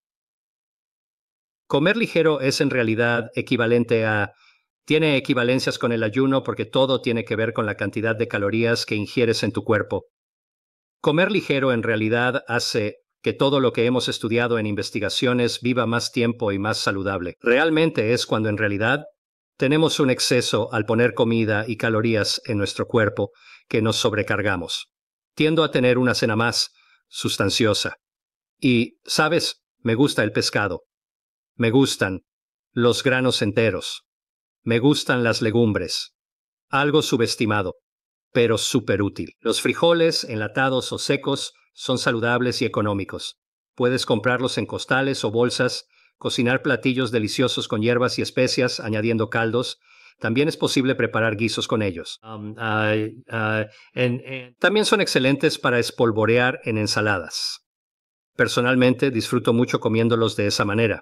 Comer ligero es en realidad equivalente a... Tiene equivalencias con el ayuno porque todo tiene que ver con la cantidad de calorías que ingieres en tu cuerpo. Comer ligero en realidad hace que todo lo que hemos estudiado en investigaciones viva más tiempo y más saludable. Realmente es cuando en realidad tenemos un exceso al poner comida y calorías en nuestro cuerpo que nos sobrecargamos tiendo a tener una cena más sustanciosa. Y, sabes, me gusta el pescado. Me gustan los granos enteros. Me gustan las legumbres. Algo subestimado, pero súper útil. Los frijoles, enlatados o secos, son saludables y económicos. Puedes comprarlos en costales o bolsas, cocinar platillos deliciosos con hierbas y especias, añadiendo caldos, también es posible preparar guisos con ellos. Um, también son excelentes para espolvorear en ensaladas. Personalmente disfruto mucho comiéndolos de esa manera.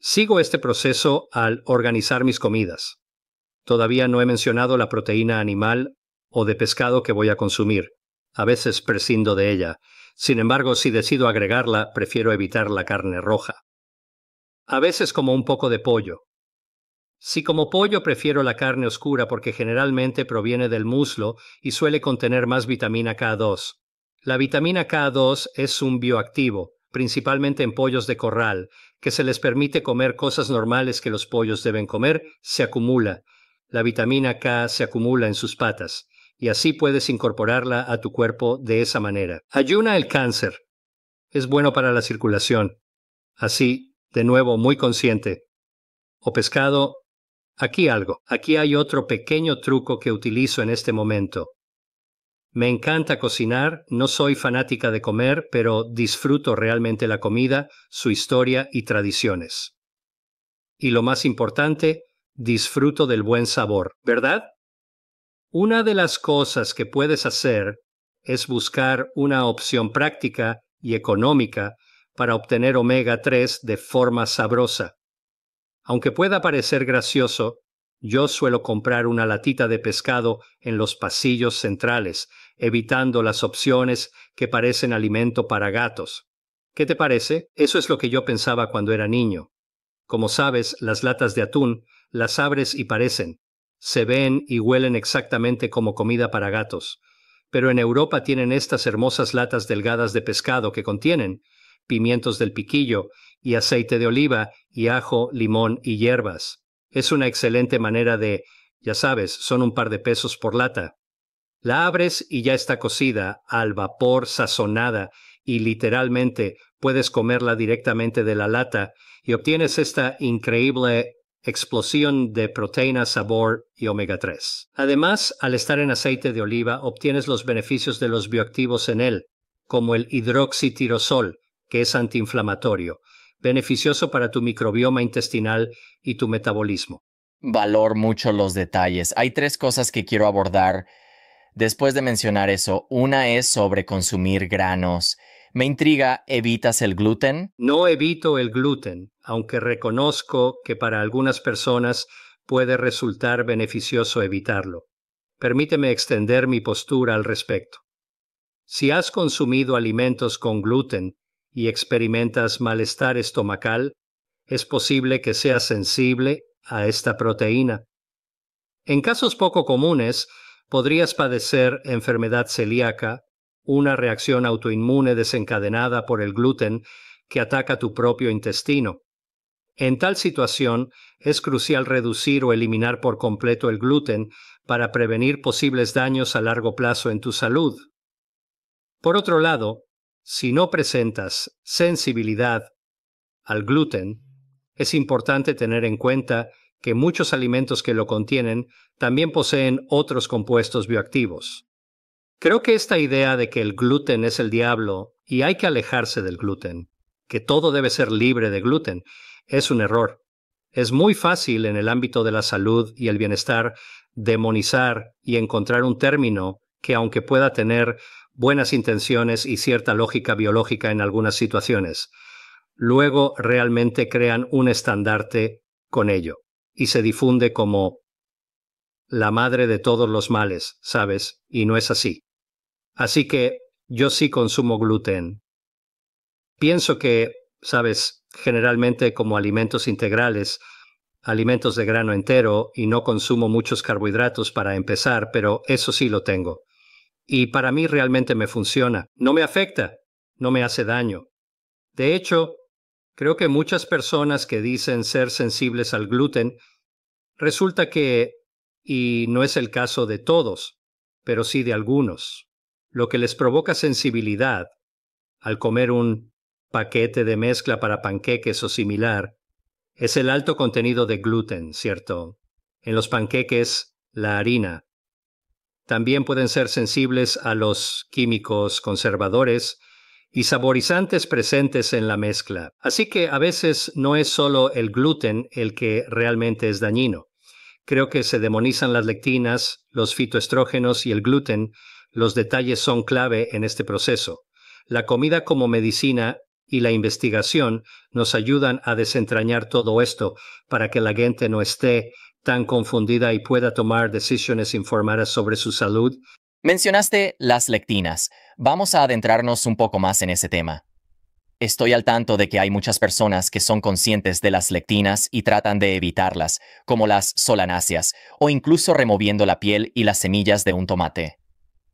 Sigo este proceso al organizar mis comidas. Todavía no he mencionado la proteína animal o de pescado que voy a consumir. A veces prescindo de ella. Sin embargo, si decido agregarla, prefiero evitar la carne roja. A veces como un poco de pollo, si como pollo prefiero la carne oscura porque generalmente proviene del muslo y suele contener más vitamina K2. La vitamina K2 es un bioactivo, principalmente en pollos de corral, que se les permite comer cosas normales que los pollos deben comer, se acumula. La vitamina K se acumula en sus patas, y así puedes incorporarla a tu cuerpo de esa manera. Ayuna el cáncer. Es bueno para la circulación. Así, de nuevo, muy consciente. O pescado Aquí algo, aquí hay otro pequeño truco que utilizo en este momento. Me encanta cocinar, no soy fanática de comer, pero disfruto realmente la comida, su historia y tradiciones. Y lo más importante, disfruto del buen sabor, ¿verdad? Una de las cosas que puedes hacer es buscar una opción práctica y económica para obtener omega 3 de forma sabrosa. Aunque pueda parecer gracioso, yo suelo comprar una latita de pescado en los pasillos centrales, evitando las opciones que parecen alimento para gatos. ¿Qué te parece? Eso es lo que yo pensaba cuando era niño. Como sabes, las latas de atún las abres y parecen. Se ven y huelen exactamente como comida para gatos. Pero en Europa tienen estas hermosas latas delgadas de pescado que contienen pimientos del piquillo y aceite de oliva y ajo, limón y hierbas. Es una excelente manera de, ya sabes, son un par de pesos por lata. La abres y ya está cocida, al vapor, sazonada, y literalmente puedes comerla directamente de la lata y obtienes esta increíble explosión de proteína, sabor y omega 3. Además, al estar en aceite de oliva, obtienes los beneficios de los bioactivos en él, como el hidroxitirosol, que es antiinflamatorio, beneficioso para tu microbioma intestinal y tu metabolismo. Valor mucho los detalles. Hay tres cosas que quiero abordar después de mencionar eso. Una es sobre consumir granos. Me intriga, ¿evitas el gluten? No evito el gluten, aunque reconozco que para algunas personas puede resultar beneficioso evitarlo. Permíteme extender mi postura al respecto. Si has consumido alimentos con gluten, y experimentas malestar estomacal, es posible que seas sensible a esta proteína. En casos poco comunes, podrías padecer enfermedad celíaca, una reacción autoinmune desencadenada por el gluten que ataca tu propio intestino. En tal situación, es crucial reducir o eliminar por completo el gluten para prevenir posibles daños a largo plazo en tu salud. Por otro lado, si no presentas sensibilidad al gluten, es importante tener en cuenta que muchos alimentos que lo contienen también poseen otros compuestos bioactivos. Creo que esta idea de que el gluten es el diablo y hay que alejarse del gluten, que todo debe ser libre de gluten, es un error. Es muy fácil en el ámbito de la salud y el bienestar demonizar y encontrar un término que aunque pueda tener buenas intenciones y cierta lógica biológica en algunas situaciones. Luego realmente crean un estandarte con ello y se difunde como la madre de todos los males, ¿sabes? Y no es así. Así que yo sí consumo gluten. Pienso que, ¿sabes? Generalmente como alimentos integrales, alimentos de grano entero y no consumo muchos carbohidratos para empezar, pero eso sí lo tengo y para mí realmente me funciona. No me afecta, no me hace daño. De hecho, creo que muchas personas que dicen ser sensibles al gluten, resulta que, y no es el caso de todos, pero sí de algunos, lo que les provoca sensibilidad al comer un paquete de mezcla para panqueques o similar es el alto contenido de gluten, ¿cierto? En los panqueques, la harina, también pueden ser sensibles a los químicos conservadores y saborizantes presentes en la mezcla. Así que a veces no es solo el gluten el que realmente es dañino. Creo que se demonizan las lectinas, los fitoestrógenos y el gluten. Los detalles son clave en este proceso. La comida como medicina y la investigación nos ayudan a desentrañar todo esto para que la gente no esté tan confundida y pueda tomar decisiones informadas sobre su salud? Mencionaste las lectinas. Vamos a adentrarnos un poco más en ese tema. Estoy al tanto de que hay muchas personas que son conscientes de las lectinas y tratan de evitarlas, como las solanáceas, o incluso removiendo la piel y las semillas de un tomate.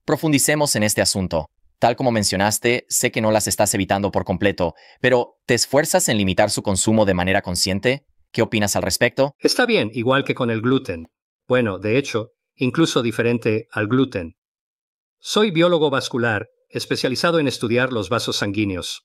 Profundicemos en este asunto. Tal como mencionaste, sé que no las estás evitando por completo, pero ¿te esfuerzas en limitar su consumo de manera consciente? ¿Qué opinas al respecto? Está bien, igual que con el gluten. Bueno, de hecho, incluso diferente al gluten. Soy biólogo vascular, especializado en estudiar los vasos sanguíneos.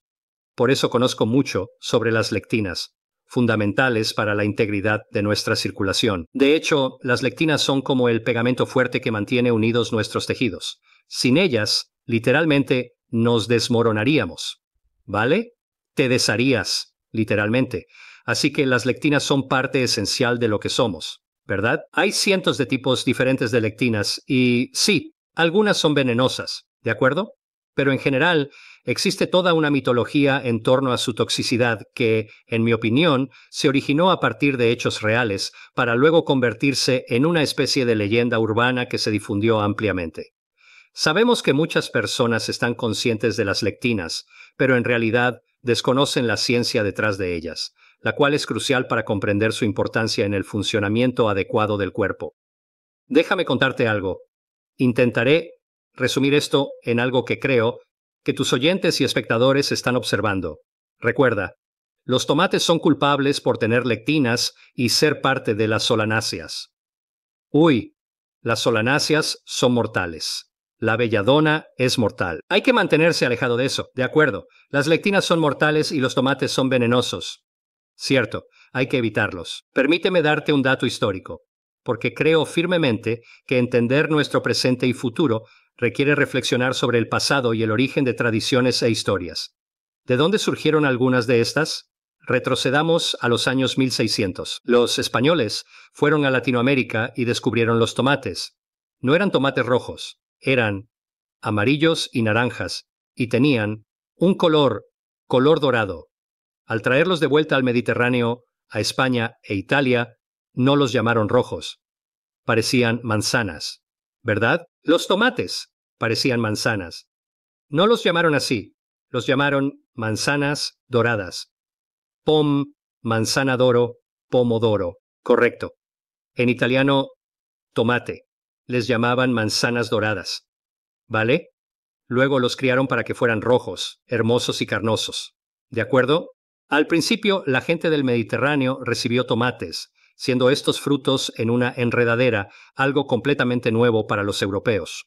Por eso conozco mucho sobre las lectinas, fundamentales para la integridad de nuestra circulación. De hecho, las lectinas son como el pegamento fuerte que mantiene unidos nuestros tejidos. Sin ellas, literalmente, nos desmoronaríamos. ¿Vale? Te desharías, literalmente. Así que las lectinas son parte esencial de lo que somos, ¿verdad? Hay cientos de tipos diferentes de lectinas y sí, algunas son venenosas, ¿de acuerdo? Pero en general, existe toda una mitología en torno a su toxicidad que, en mi opinión, se originó a partir de hechos reales para luego convertirse en una especie de leyenda urbana que se difundió ampliamente. Sabemos que muchas personas están conscientes de las lectinas, pero en realidad desconocen la ciencia detrás de ellas, la cual es crucial para comprender su importancia en el funcionamiento adecuado del cuerpo. Déjame contarte algo. Intentaré resumir esto en algo que creo que tus oyentes y espectadores están observando. Recuerda, los tomates son culpables por tener lectinas y ser parte de las solanáceas. Uy, las solanáceas son mortales. La belladona es mortal. Hay que mantenerse alejado de eso, de acuerdo. Las lectinas son mortales y los tomates son venenosos. Cierto, hay que evitarlos. Permíteme darte un dato histórico, porque creo firmemente que entender nuestro presente y futuro requiere reflexionar sobre el pasado y el origen de tradiciones e historias. ¿De dónde surgieron algunas de estas? Retrocedamos a los años 1600. Los españoles fueron a Latinoamérica y descubrieron los tomates. No eran tomates rojos, eran amarillos y naranjas, y tenían un color, color dorado, al traerlos de vuelta al Mediterráneo, a España e Italia, no los llamaron rojos. Parecían manzanas. ¿Verdad? Los tomates parecían manzanas. No los llamaron así. Los llamaron manzanas doradas. Pom, manzana d'oro, pomodoro. Correcto. En italiano, tomate. Les llamaban manzanas doradas. ¿Vale? Luego los criaron para que fueran rojos, hermosos y carnosos. ¿De acuerdo? Al principio, la gente del Mediterráneo recibió tomates, siendo estos frutos en una enredadera algo completamente nuevo para los europeos.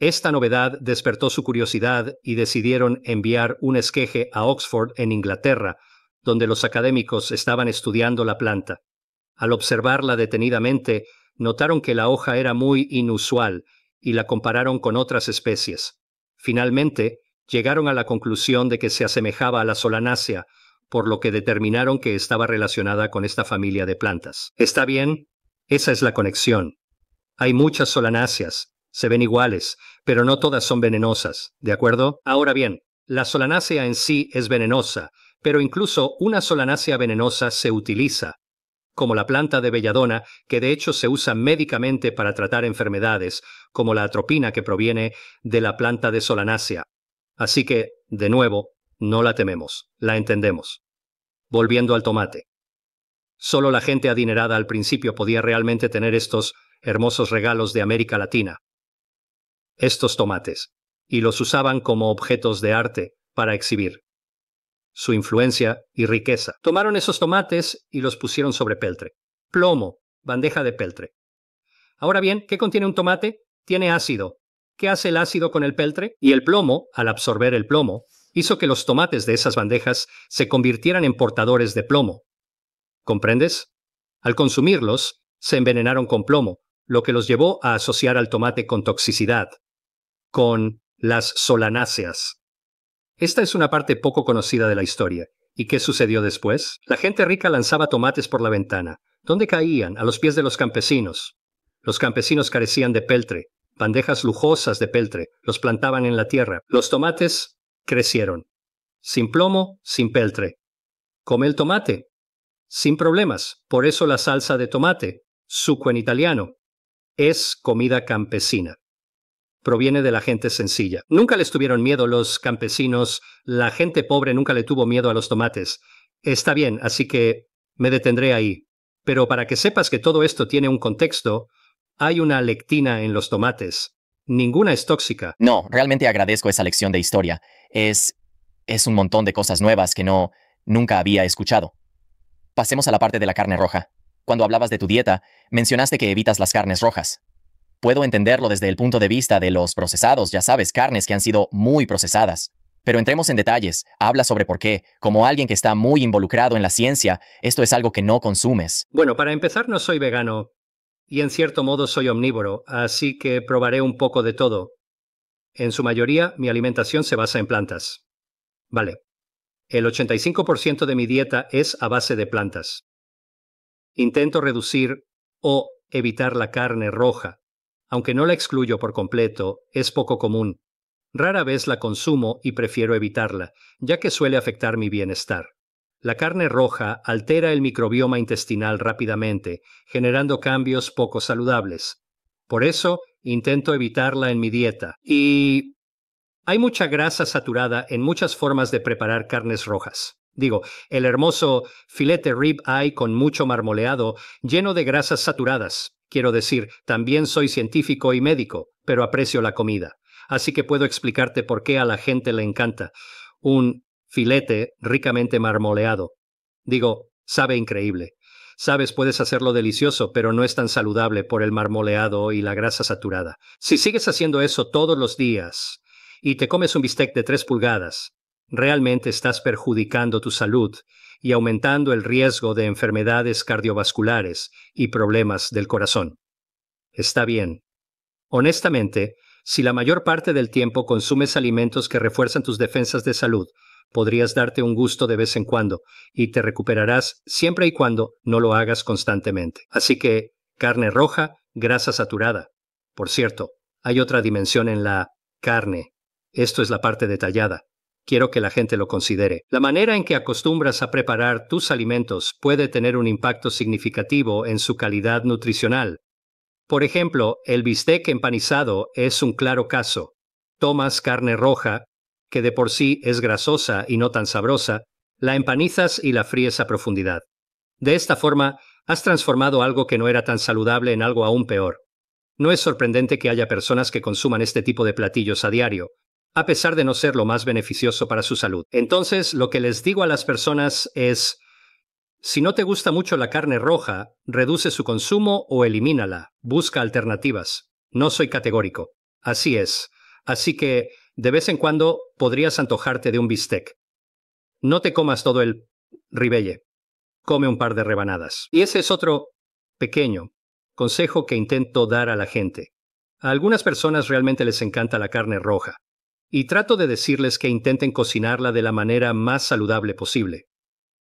Esta novedad despertó su curiosidad y decidieron enviar un esqueje a Oxford, en Inglaterra, donde los académicos estaban estudiando la planta. Al observarla detenidamente, notaron que la hoja era muy inusual y la compararon con otras especies. Finalmente, llegaron a la conclusión de que se asemejaba a la solanácea, por lo que determinaron que estaba relacionada con esta familia de plantas. ¿Está bien? Esa es la conexión. Hay muchas solanáceas, se ven iguales, pero no todas son venenosas, ¿de acuerdo? Ahora bien, la solanácea en sí es venenosa, pero incluso una solanácea venenosa se utiliza, como la planta de belladona, que de hecho se usa médicamente para tratar enfermedades, como la atropina que proviene de la planta de solanácea. Así que, de nuevo, no la tememos, la entendemos. Volviendo al tomate. Solo la gente adinerada al principio podía realmente tener estos hermosos regalos de América Latina. Estos tomates. Y los usaban como objetos de arte, para exhibir. Su influencia y riqueza. Tomaron esos tomates y los pusieron sobre peltre. Plomo, bandeja de peltre. Ahora bien, ¿qué contiene un tomate? Tiene ácido. ¿Qué hace el ácido con el peltre? Y el plomo, al absorber el plomo, hizo que los tomates de esas bandejas se convirtieran en portadores de plomo. ¿Comprendes? Al consumirlos, se envenenaron con plomo, lo que los llevó a asociar al tomate con toxicidad, con las solanáceas. Esta es una parte poco conocida de la historia. ¿Y qué sucedió después? La gente rica lanzaba tomates por la ventana. ¿Dónde caían? A los pies de los campesinos. Los campesinos carecían de peltre, bandejas lujosas de peltre, los plantaban en la tierra. Los tomates crecieron. Sin plomo, sin peltre. Come el tomate. Sin problemas, por eso la salsa de tomate, suco en italiano, es comida campesina. Proviene de la gente sencilla. Nunca les tuvieron miedo los campesinos, la gente pobre nunca le tuvo miedo a los tomates. Está bien, así que me detendré ahí. Pero para que sepas que todo esto tiene un contexto, hay una lectina en los tomates, Ninguna es tóxica. No, realmente agradezco esa lección de historia. Es, es un montón de cosas nuevas que no nunca había escuchado. Pasemos a la parte de la carne roja. Cuando hablabas de tu dieta, mencionaste que evitas las carnes rojas. Puedo entenderlo desde el punto de vista de los procesados, ya sabes, carnes que han sido muy procesadas. Pero entremos en detalles, habla sobre por qué, como alguien que está muy involucrado en la ciencia, esto es algo que no consumes. Bueno, para empezar no soy vegano, y en cierto modo soy omnívoro, así que probaré un poco de todo. En su mayoría, mi alimentación se basa en plantas. Vale. El 85% de mi dieta es a base de plantas. Intento reducir o evitar la carne roja. Aunque no la excluyo por completo, es poco común. Rara vez la consumo y prefiero evitarla, ya que suele afectar mi bienestar. La carne roja altera el microbioma intestinal rápidamente, generando cambios poco saludables. Por eso, intento evitarla en mi dieta. Y... Hay mucha grasa saturada en muchas formas de preparar carnes rojas. Digo, el hermoso filete rib eye con mucho marmoleado, lleno de grasas saturadas. Quiero decir, también soy científico y médico, pero aprecio la comida. Así que puedo explicarte por qué a la gente le encanta. Un filete ricamente marmoleado. Digo, sabe increíble. Sabes, puedes hacerlo delicioso, pero no es tan saludable por el marmoleado y la grasa saturada. Si sigues haciendo eso todos los días y te comes un bistec de 3 pulgadas, realmente estás perjudicando tu salud y aumentando el riesgo de enfermedades cardiovasculares y problemas del corazón. Está bien. Honestamente, si la mayor parte del tiempo consumes alimentos que refuerzan tus defensas de salud, podrías darte un gusto de vez en cuando y te recuperarás siempre y cuando no lo hagas constantemente. Así que carne roja, grasa saturada. Por cierto, hay otra dimensión en la carne. Esto es la parte detallada. Quiero que la gente lo considere. La manera en que acostumbras a preparar tus alimentos puede tener un impacto significativo en su calidad nutricional. Por ejemplo, el bistec empanizado es un claro caso. Tomas carne roja, que de por sí es grasosa y no tan sabrosa, la empanizas y la fríes a profundidad. De esta forma, has transformado algo que no era tan saludable en algo aún peor. No es sorprendente que haya personas que consuman este tipo de platillos a diario, a pesar de no ser lo más beneficioso para su salud. Entonces, lo que les digo a las personas es, si no te gusta mucho la carne roja, reduce su consumo o elimínala, busca alternativas. No soy categórico. Así es. Así que de vez en cuando podrías antojarte de un bistec. No te comas todo el ribelle. Come un par de rebanadas. Y ese es otro pequeño consejo que intento dar a la gente. A algunas personas realmente les encanta la carne roja, y trato de decirles que intenten cocinarla de la manera más saludable posible.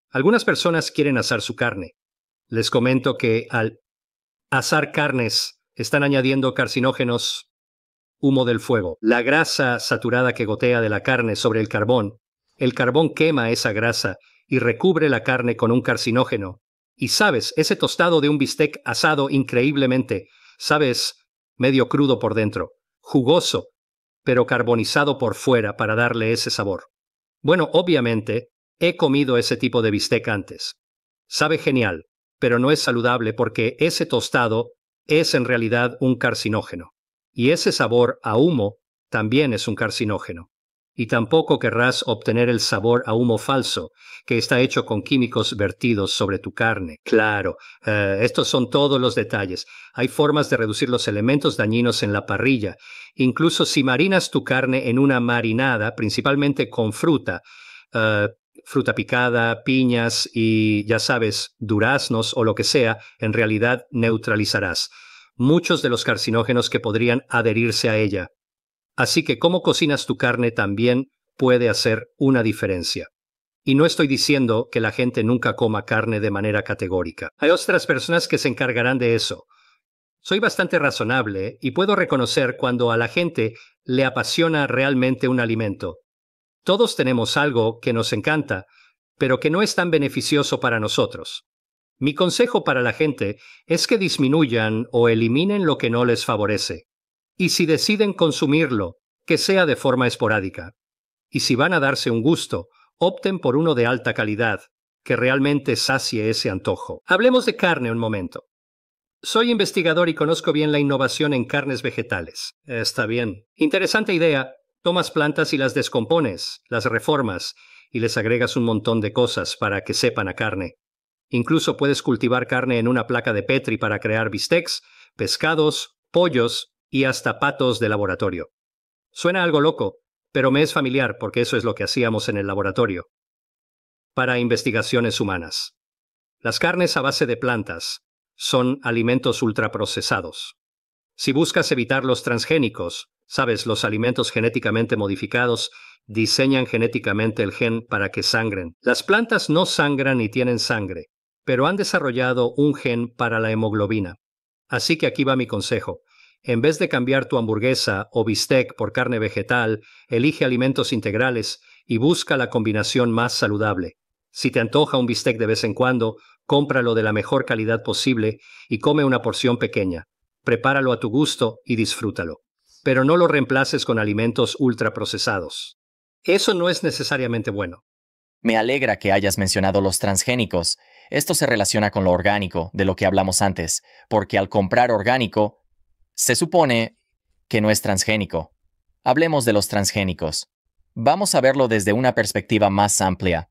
Algunas personas quieren asar su carne. Les comento que al asar carnes están añadiendo carcinógenos humo del fuego, la grasa saturada que gotea de la carne sobre el carbón. El carbón quema esa grasa y recubre la carne con un carcinógeno. Y sabes, ese tostado de un bistec asado increíblemente, sabes, medio crudo por dentro, jugoso, pero carbonizado por fuera para darle ese sabor. Bueno, obviamente, he comido ese tipo de bistec antes. Sabe genial, pero no es saludable porque ese tostado es en realidad un carcinógeno y ese sabor a humo también es un carcinógeno. Y tampoco querrás obtener el sabor a humo falso, que está hecho con químicos vertidos sobre tu carne. Claro, eh, estos son todos los detalles. Hay formas de reducir los elementos dañinos en la parrilla. Incluso si marinas tu carne en una marinada, principalmente con fruta, eh, fruta picada, piñas y, ya sabes, duraznos o lo que sea, en realidad neutralizarás muchos de los carcinógenos que podrían adherirse a ella. Así que cómo cocinas tu carne también puede hacer una diferencia. Y no estoy diciendo que la gente nunca coma carne de manera categórica. Hay otras personas que se encargarán de eso. Soy bastante razonable y puedo reconocer cuando a la gente le apasiona realmente un alimento. Todos tenemos algo que nos encanta, pero que no es tan beneficioso para nosotros. Mi consejo para la gente es que disminuyan o eliminen lo que no les favorece. Y si deciden consumirlo, que sea de forma esporádica. Y si van a darse un gusto, opten por uno de alta calidad, que realmente sacie ese antojo. Hablemos de carne un momento. Soy investigador y conozco bien la innovación en carnes vegetales. Está bien. Interesante idea. Tomas plantas y las descompones, las reformas, y les agregas un montón de cosas para que sepan a carne. Incluso puedes cultivar carne en una placa de Petri para crear bistecs, pescados, pollos y hasta patos de laboratorio. Suena algo loco, pero me es familiar porque eso es lo que hacíamos en el laboratorio. Para investigaciones humanas. Las carnes a base de plantas son alimentos ultraprocesados. Si buscas evitar los transgénicos, sabes, los alimentos genéticamente modificados diseñan genéticamente el gen para que sangren. Las plantas no sangran ni tienen sangre pero han desarrollado un gen para la hemoglobina. Así que aquí va mi consejo. En vez de cambiar tu hamburguesa o bistec por carne vegetal, elige alimentos integrales y busca la combinación más saludable. Si te antoja un bistec de vez en cuando, cómpralo de la mejor calidad posible y come una porción pequeña. Prepáralo a tu gusto y disfrútalo. Pero no lo reemplaces con alimentos ultraprocesados. Eso no es necesariamente bueno. Me alegra que hayas mencionado los transgénicos. Esto se relaciona con lo orgánico, de lo que hablamos antes, porque al comprar orgánico, se supone que no es transgénico. Hablemos de los transgénicos. Vamos a verlo desde una perspectiva más amplia.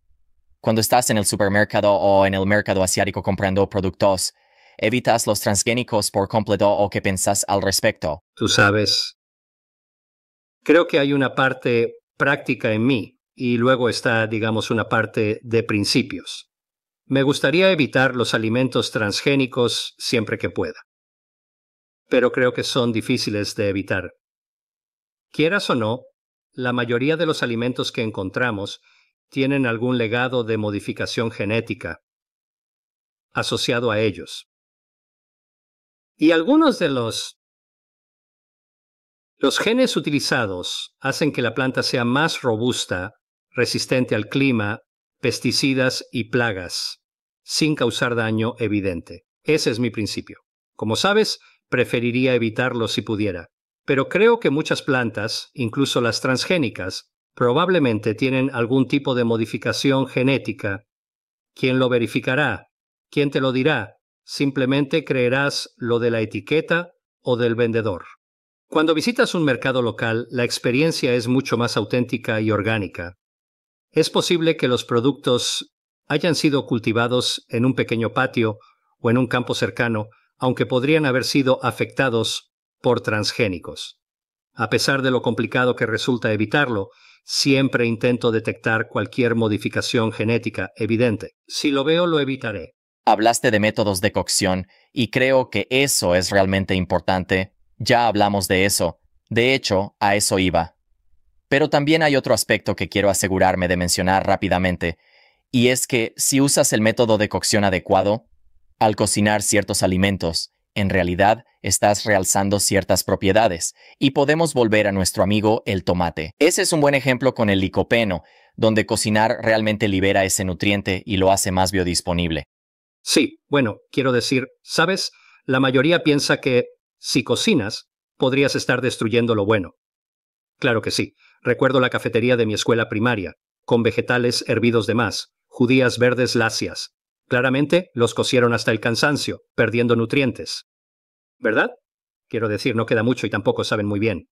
Cuando estás en el supermercado o en el mercado asiático comprando productos, evitas los transgénicos por completo o qué pensás al respecto. Tú sabes, creo que hay una parte práctica en mí y luego está, digamos, una parte de principios. Me gustaría evitar los alimentos transgénicos siempre que pueda, pero creo que son difíciles de evitar. Quieras o no, la mayoría de los alimentos que encontramos tienen algún legado de modificación genética asociado a ellos. Y algunos de los los genes utilizados hacen que la planta sea más robusta, resistente al clima, pesticidas y plagas sin causar daño evidente. Ese es mi principio. Como sabes, preferiría evitarlo si pudiera. Pero creo que muchas plantas, incluso las transgénicas, probablemente tienen algún tipo de modificación genética. ¿Quién lo verificará? ¿Quién te lo dirá? Simplemente creerás lo de la etiqueta o del vendedor. Cuando visitas un mercado local, la experiencia es mucho más auténtica y orgánica. Es posible que los productos hayan sido cultivados en un pequeño patio o en un campo cercano, aunque podrían haber sido afectados por transgénicos. A pesar de lo complicado que resulta evitarlo, siempre intento detectar cualquier modificación genética evidente. Si lo veo, lo evitaré. Hablaste de métodos de cocción y creo que eso es realmente importante. Ya hablamos de eso. De hecho, a eso iba. Pero también hay otro aspecto que quiero asegurarme de mencionar rápidamente, y es que si usas el método de cocción adecuado, al cocinar ciertos alimentos, en realidad estás realzando ciertas propiedades, y podemos volver a nuestro amigo el tomate. Ese es un buen ejemplo con el licopeno, donde cocinar realmente libera ese nutriente y lo hace más biodisponible. Sí, bueno, quiero decir, ¿sabes? La mayoría piensa que si cocinas, podrías estar destruyendo lo bueno. Claro que sí. Recuerdo la cafetería de mi escuela primaria, con vegetales hervidos de más, judías verdes lacias. Claramente, los cocieron hasta el cansancio, perdiendo nutrientes. ¿Verdad? Quiero decir, no queda mucho y tampoco saben muy bien.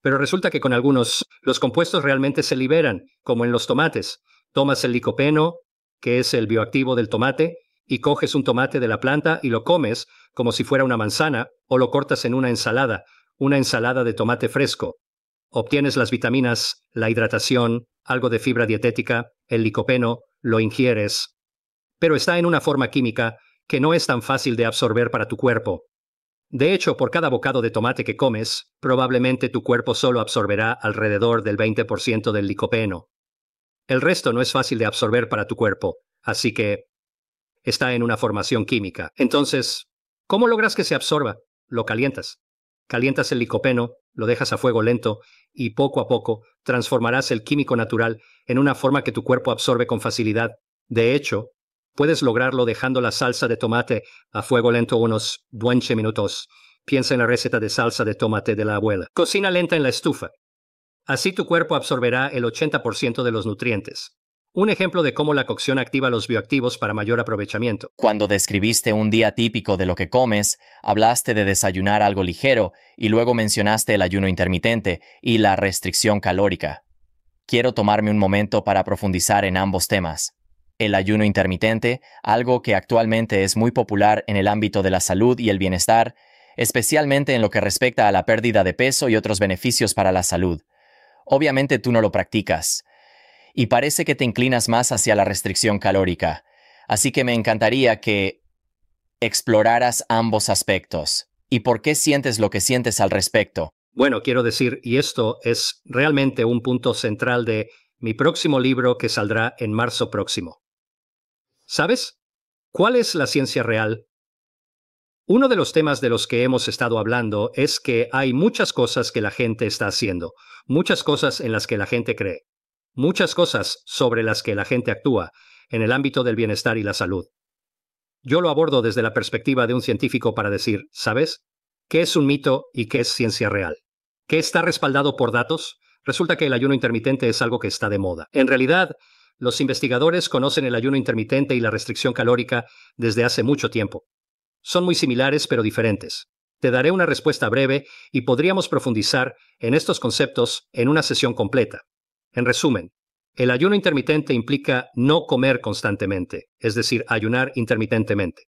Pero resulta que con algunos, los compuestos realmente se liberan, como en los tomates. Tomas el licopeno, que es el bioactivo del tomate, y coges un tomate de la planta y lo comes como si fuera una manzana, o lo cortas en una ensalada, una ensalada de tomate fresco. Obtienes las vitaminas, la hidratación, algo de fibra dietética, el licopeno, lo ingieres, pero está en una forma química que no es tan fácil de absorber para tu cuerpo. De hecho, por cada bocado de tomate que comes, probablemente tu cuerpo solo absorberá alrededor del 20% del licopeno. El resto no es fácil de absorber para tu cuerpo, así que está en una formación química. Entonces, ¿cómo logras que se absorba? Lo calientas calientas el licopeno, lo dejas a fuego lento y poco a poco transformarás el químico natural en una forma que tu cuerpo absorbe con facilidad. De hecho, puedes lograrlo dejando la salsa de tomate a fuego lento unos 20 minutos. Piensa en la receta de salsa de tomate de la abuela. Cocina lenta en la estufa. Así tu cuerpo absorberá el 80% de los nutrientes. Un ejemplo de cómo la cocción activa los bioactivos para mayor aprovechamiento. Cuando describiste un día típico de lo que comes, hablaste de desayunar algo ligero y luego mencionaste el ayuno intermitente y la restricción calórica. Quiero tomarme un momento para profundizar en ambos temas. El ayuno intermitente, algo que actualmente es muy popular en el ámbito de la salud y el bienestar, especialmente en lo que respecta a la pérdida de peso y otros beneficios para la salud. Obviamente tú no lo practicas, y parece que te inclinas más hacia la restricción calórica. Así que me encantaría que exploraras ambos aspectos. ¿Y por qué sientes lo que sientes al respecto? Bueno, quiero decir, y esto es realmente un punto central de mi próximo libro que saldrá en marzo próximo. ¿Sabes? ¿Cuál es la ciencia real? Uno de los temas de los que hemos estado hablando es que hay muchas cosas que la gente está haciendo, muchas cosas en las que la gente cree muchas cosas sobre las que la gente actúa en el ámbito del bienestar y la salud. Yo lo abordo desde la perspectiva de un científico para decir, ¿sabes? ¿Qué es un mito y qué es ciencia real? ¿Qué está respaldado por datos? Resulta que el ayuno intermitente es algo que está de moda. En realidad, los investigadores conocen el ayuno intermitente y la restricción calórica desde hace mucho tiempo. Son muy similares pero diferentes. Te daré una respuesta breve y podríamos profundizar en estos conceptos en una sesión completa. En resumen, el ayuno intermitente implica no comer constantemente, es decir, ayunar intermitentemente.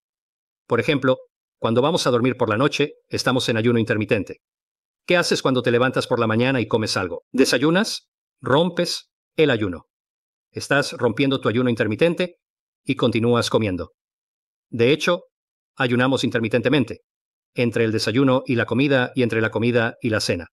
Por ejemplo, cuando vamos a dormir por la noche, estamos en ayuno intermitente. ¿Qué haces cuando te levantas por la mañana y comes algo? ¿Desayunas? ¿Rompes el ayuno? Estás rompiendo tu ayuno intermitente y continúas comiendo. De hecho, ayunamos intermitentemente, entre el desayuno y la comida y entre la comida y la cena.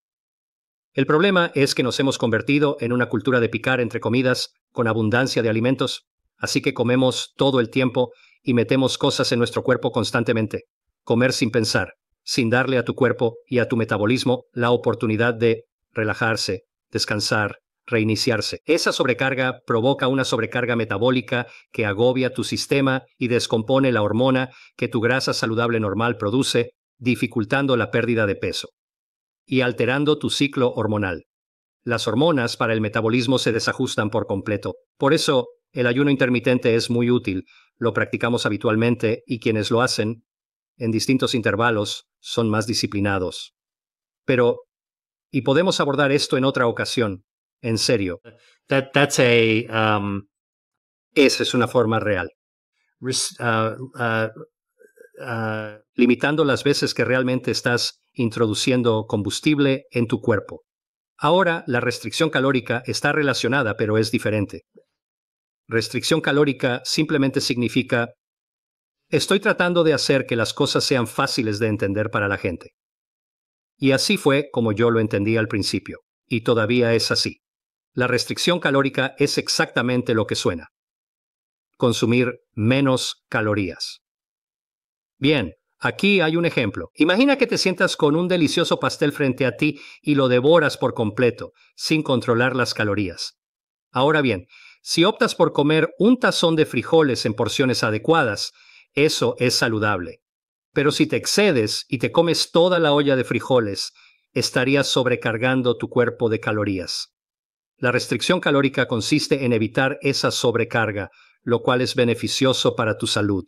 El problema es que nos hemos convertido en una cultura de picar entre comidas con abundancia de alimentos, así que comemos todo el tiempo y metemos cosas en nuestro cuerpo constantemente. Comer sin pensar, sin darle a tu cuerpo y a tu metabolismo la oportunidad de relajarse, descansar, reiniciarse. Esa sobrecarga provoca una sobrecarga metabólica que agobia tu sistema y descompone la hormona que tu grasa saludable normal produce, dificultando la pérdida de peso y alterando tu ciclo hormonal. Las hormonas para el metabolismo se desajustan por completo. Por eso, el ayuno intermitente es muy útil, lo practicamos habitualmente y quienes lo hacen, en distintos intervalos, son más disciplinados. Pero, y podemos abordar esto en otra ocasión, en serio. Um, Esa es una forma real. Uh, uh, uh, limitando las veces que realmente estás introduciendo combustible en tu cuerpo. Ahora, la restricción calórica está relacionada, pero es diferente. Restricción calórica simplemente significa, estoy tratando de hacer que las cosas sean fáciles de entender para la gente. Y así fue como yo lo entendí al principio, y todavía es así. La restricción calórica es exactamente lo que suena. Consumir menos calorías. Bien, Aquí hay un ejemplo. Imagina que te sientas con un delicioso pastel frente a ti y lo devoras por completo, sin controlar las calorías. Ahora bien, si optas por comer un tazón de frijoles en porciones adecuadas, eso es saludable. Pero si te excedes y te comes toda la olla de frijoles, estarías sobrecargando tu cuerpo de calorías. La restricción calórica consiste en evitar esa sobrecarga, lo cual es beneficioso para tu salud.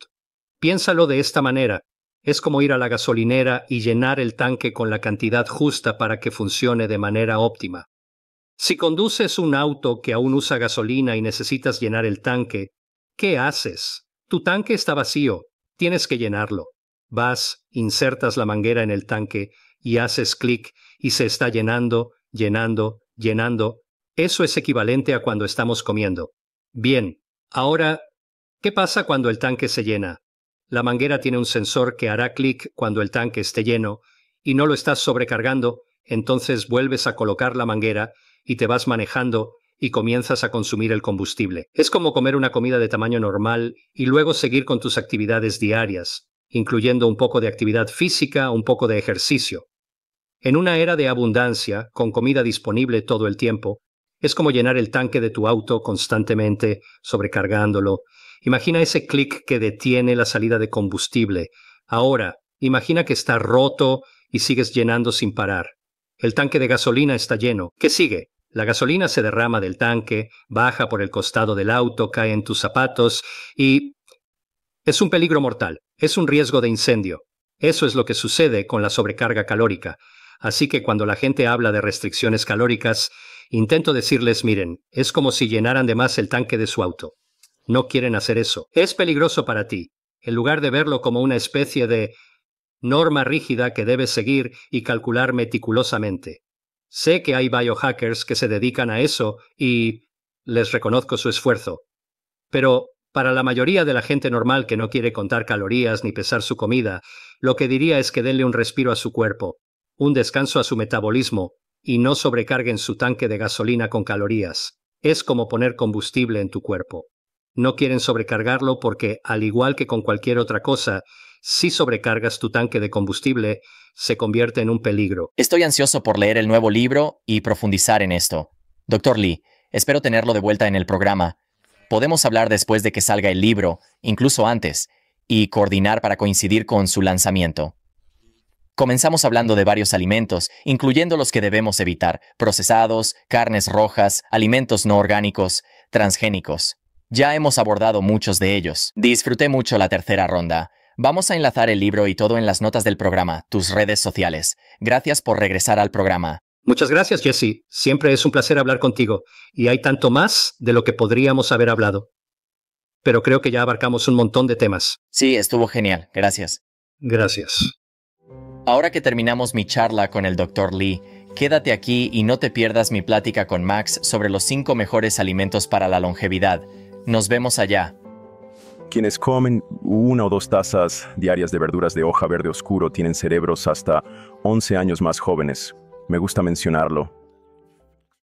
Piénsalo de esta manera. Es como ir a la gasolinera y llenar el tanque con la cantidad justa para que funcione de manera óptima. Si conduces un auto que aún usa gasolina y necesitas llenar el tanque, ¿qué haces? Tu tanque está vacío, tienes que llenarlo. Vas, insertas la manguera en el tanque y haces clic y se está llenando, llenando, llenando. Eso es equivalente a cuando estamos comiendo. Bien, ahora, ¿qué pasa cuando el tanque se llena? La manguera tiene un sensor que hará clic cuando el tanque esté lleno y no lo estás sobrecargando, entonces vuelves a colocar la manguera y te vas manejando y comienzas a consumir el combustible. Es como comer una comida de tamaño normal y luego seguir con tus actividades diarias, incluyendo un poco de actividad física, un poco de ejercicio. En una era de abundancia, con comida disponible todo el tiempo, es como llenar el tanque de tu auto constantemente, sobrecargándolo, Imagina ese clic que detiene la salida de combustible. Ahora, imagina que está roto y sigues llenando sin parar. El tanque de gasolina está lleno. ¿Qué sigue? La gasolina se derrama del tanque, baja por el costado del auto, cae en tus zapatos y... Es un peligro mortal, es un riesgo de incendio. Eso es lo que sucede con la sobrecarga calórica. Así que cuando la gente habla de restricciones calóricas, intento decirles, miren, es como si llenaran de más el tanque de su auto. No quieren hacer eso. Es peligroso para ti. En lugar de verlo como una especie de norma rígida que debes seguir y calcular meticulosamente. Sé que hay biohackers que se dedican a eso y les reconozco su esfuerzo. Pero para la mayoría de la gente normal que no quiere contar calorías ni pesar su comida, lo que diría es que denle un respiro a su cuerpo, un descanso a su metabolismo, y no sobrecarguen su tanque de gasolina con calorías. Es como poner combustible en tu cuerpo. No quieren sobrecargarlo porque, al igual que con cualquier otra cosa, si sobrecargas tu tanque de combustible, se convierte en un peligro. Estoy ansioso por leer el nuevo libro y profundizar en esto. Doctor Lee, espero tenerlo de vuelta en el programa. Podemos hablar después de que salga el libro, incluso antes, y coordinar para coincidir con su lanzamiento. Comenzamos hablando de varios alimentos, incluyendo los que debemos evitar, procesados, carnes rojas, alimentos no orgánicos, transgénicos. Ya hemos abordado muchos de ellos. Disfruté mucho la tercera ronda. Vamos a enlazar el libro y todo en las notas del programa, tus redes sociales. Gracias por regresar al programa. Muchas gracias, Jesse. Siempre es un placer hablar contigo. Y hay tanto más de lo que podríamos haber hablado. Pero creo que ya abarcamos un montón de temas. Sí, estuvo genial. Gracias. Gracias. Ahora que terminamos mi charla con el Dr. Lee, quédate aquí y no te pierdas mi plática con Max sobre los cinco mejores alimentos para la longevidad nos vemos allá. Quienes comen una o dos tazas diarias de verduras de hoja verde oscuro tienen cerebros hasta 11 años más jóvenes. Me gusta mencionarlo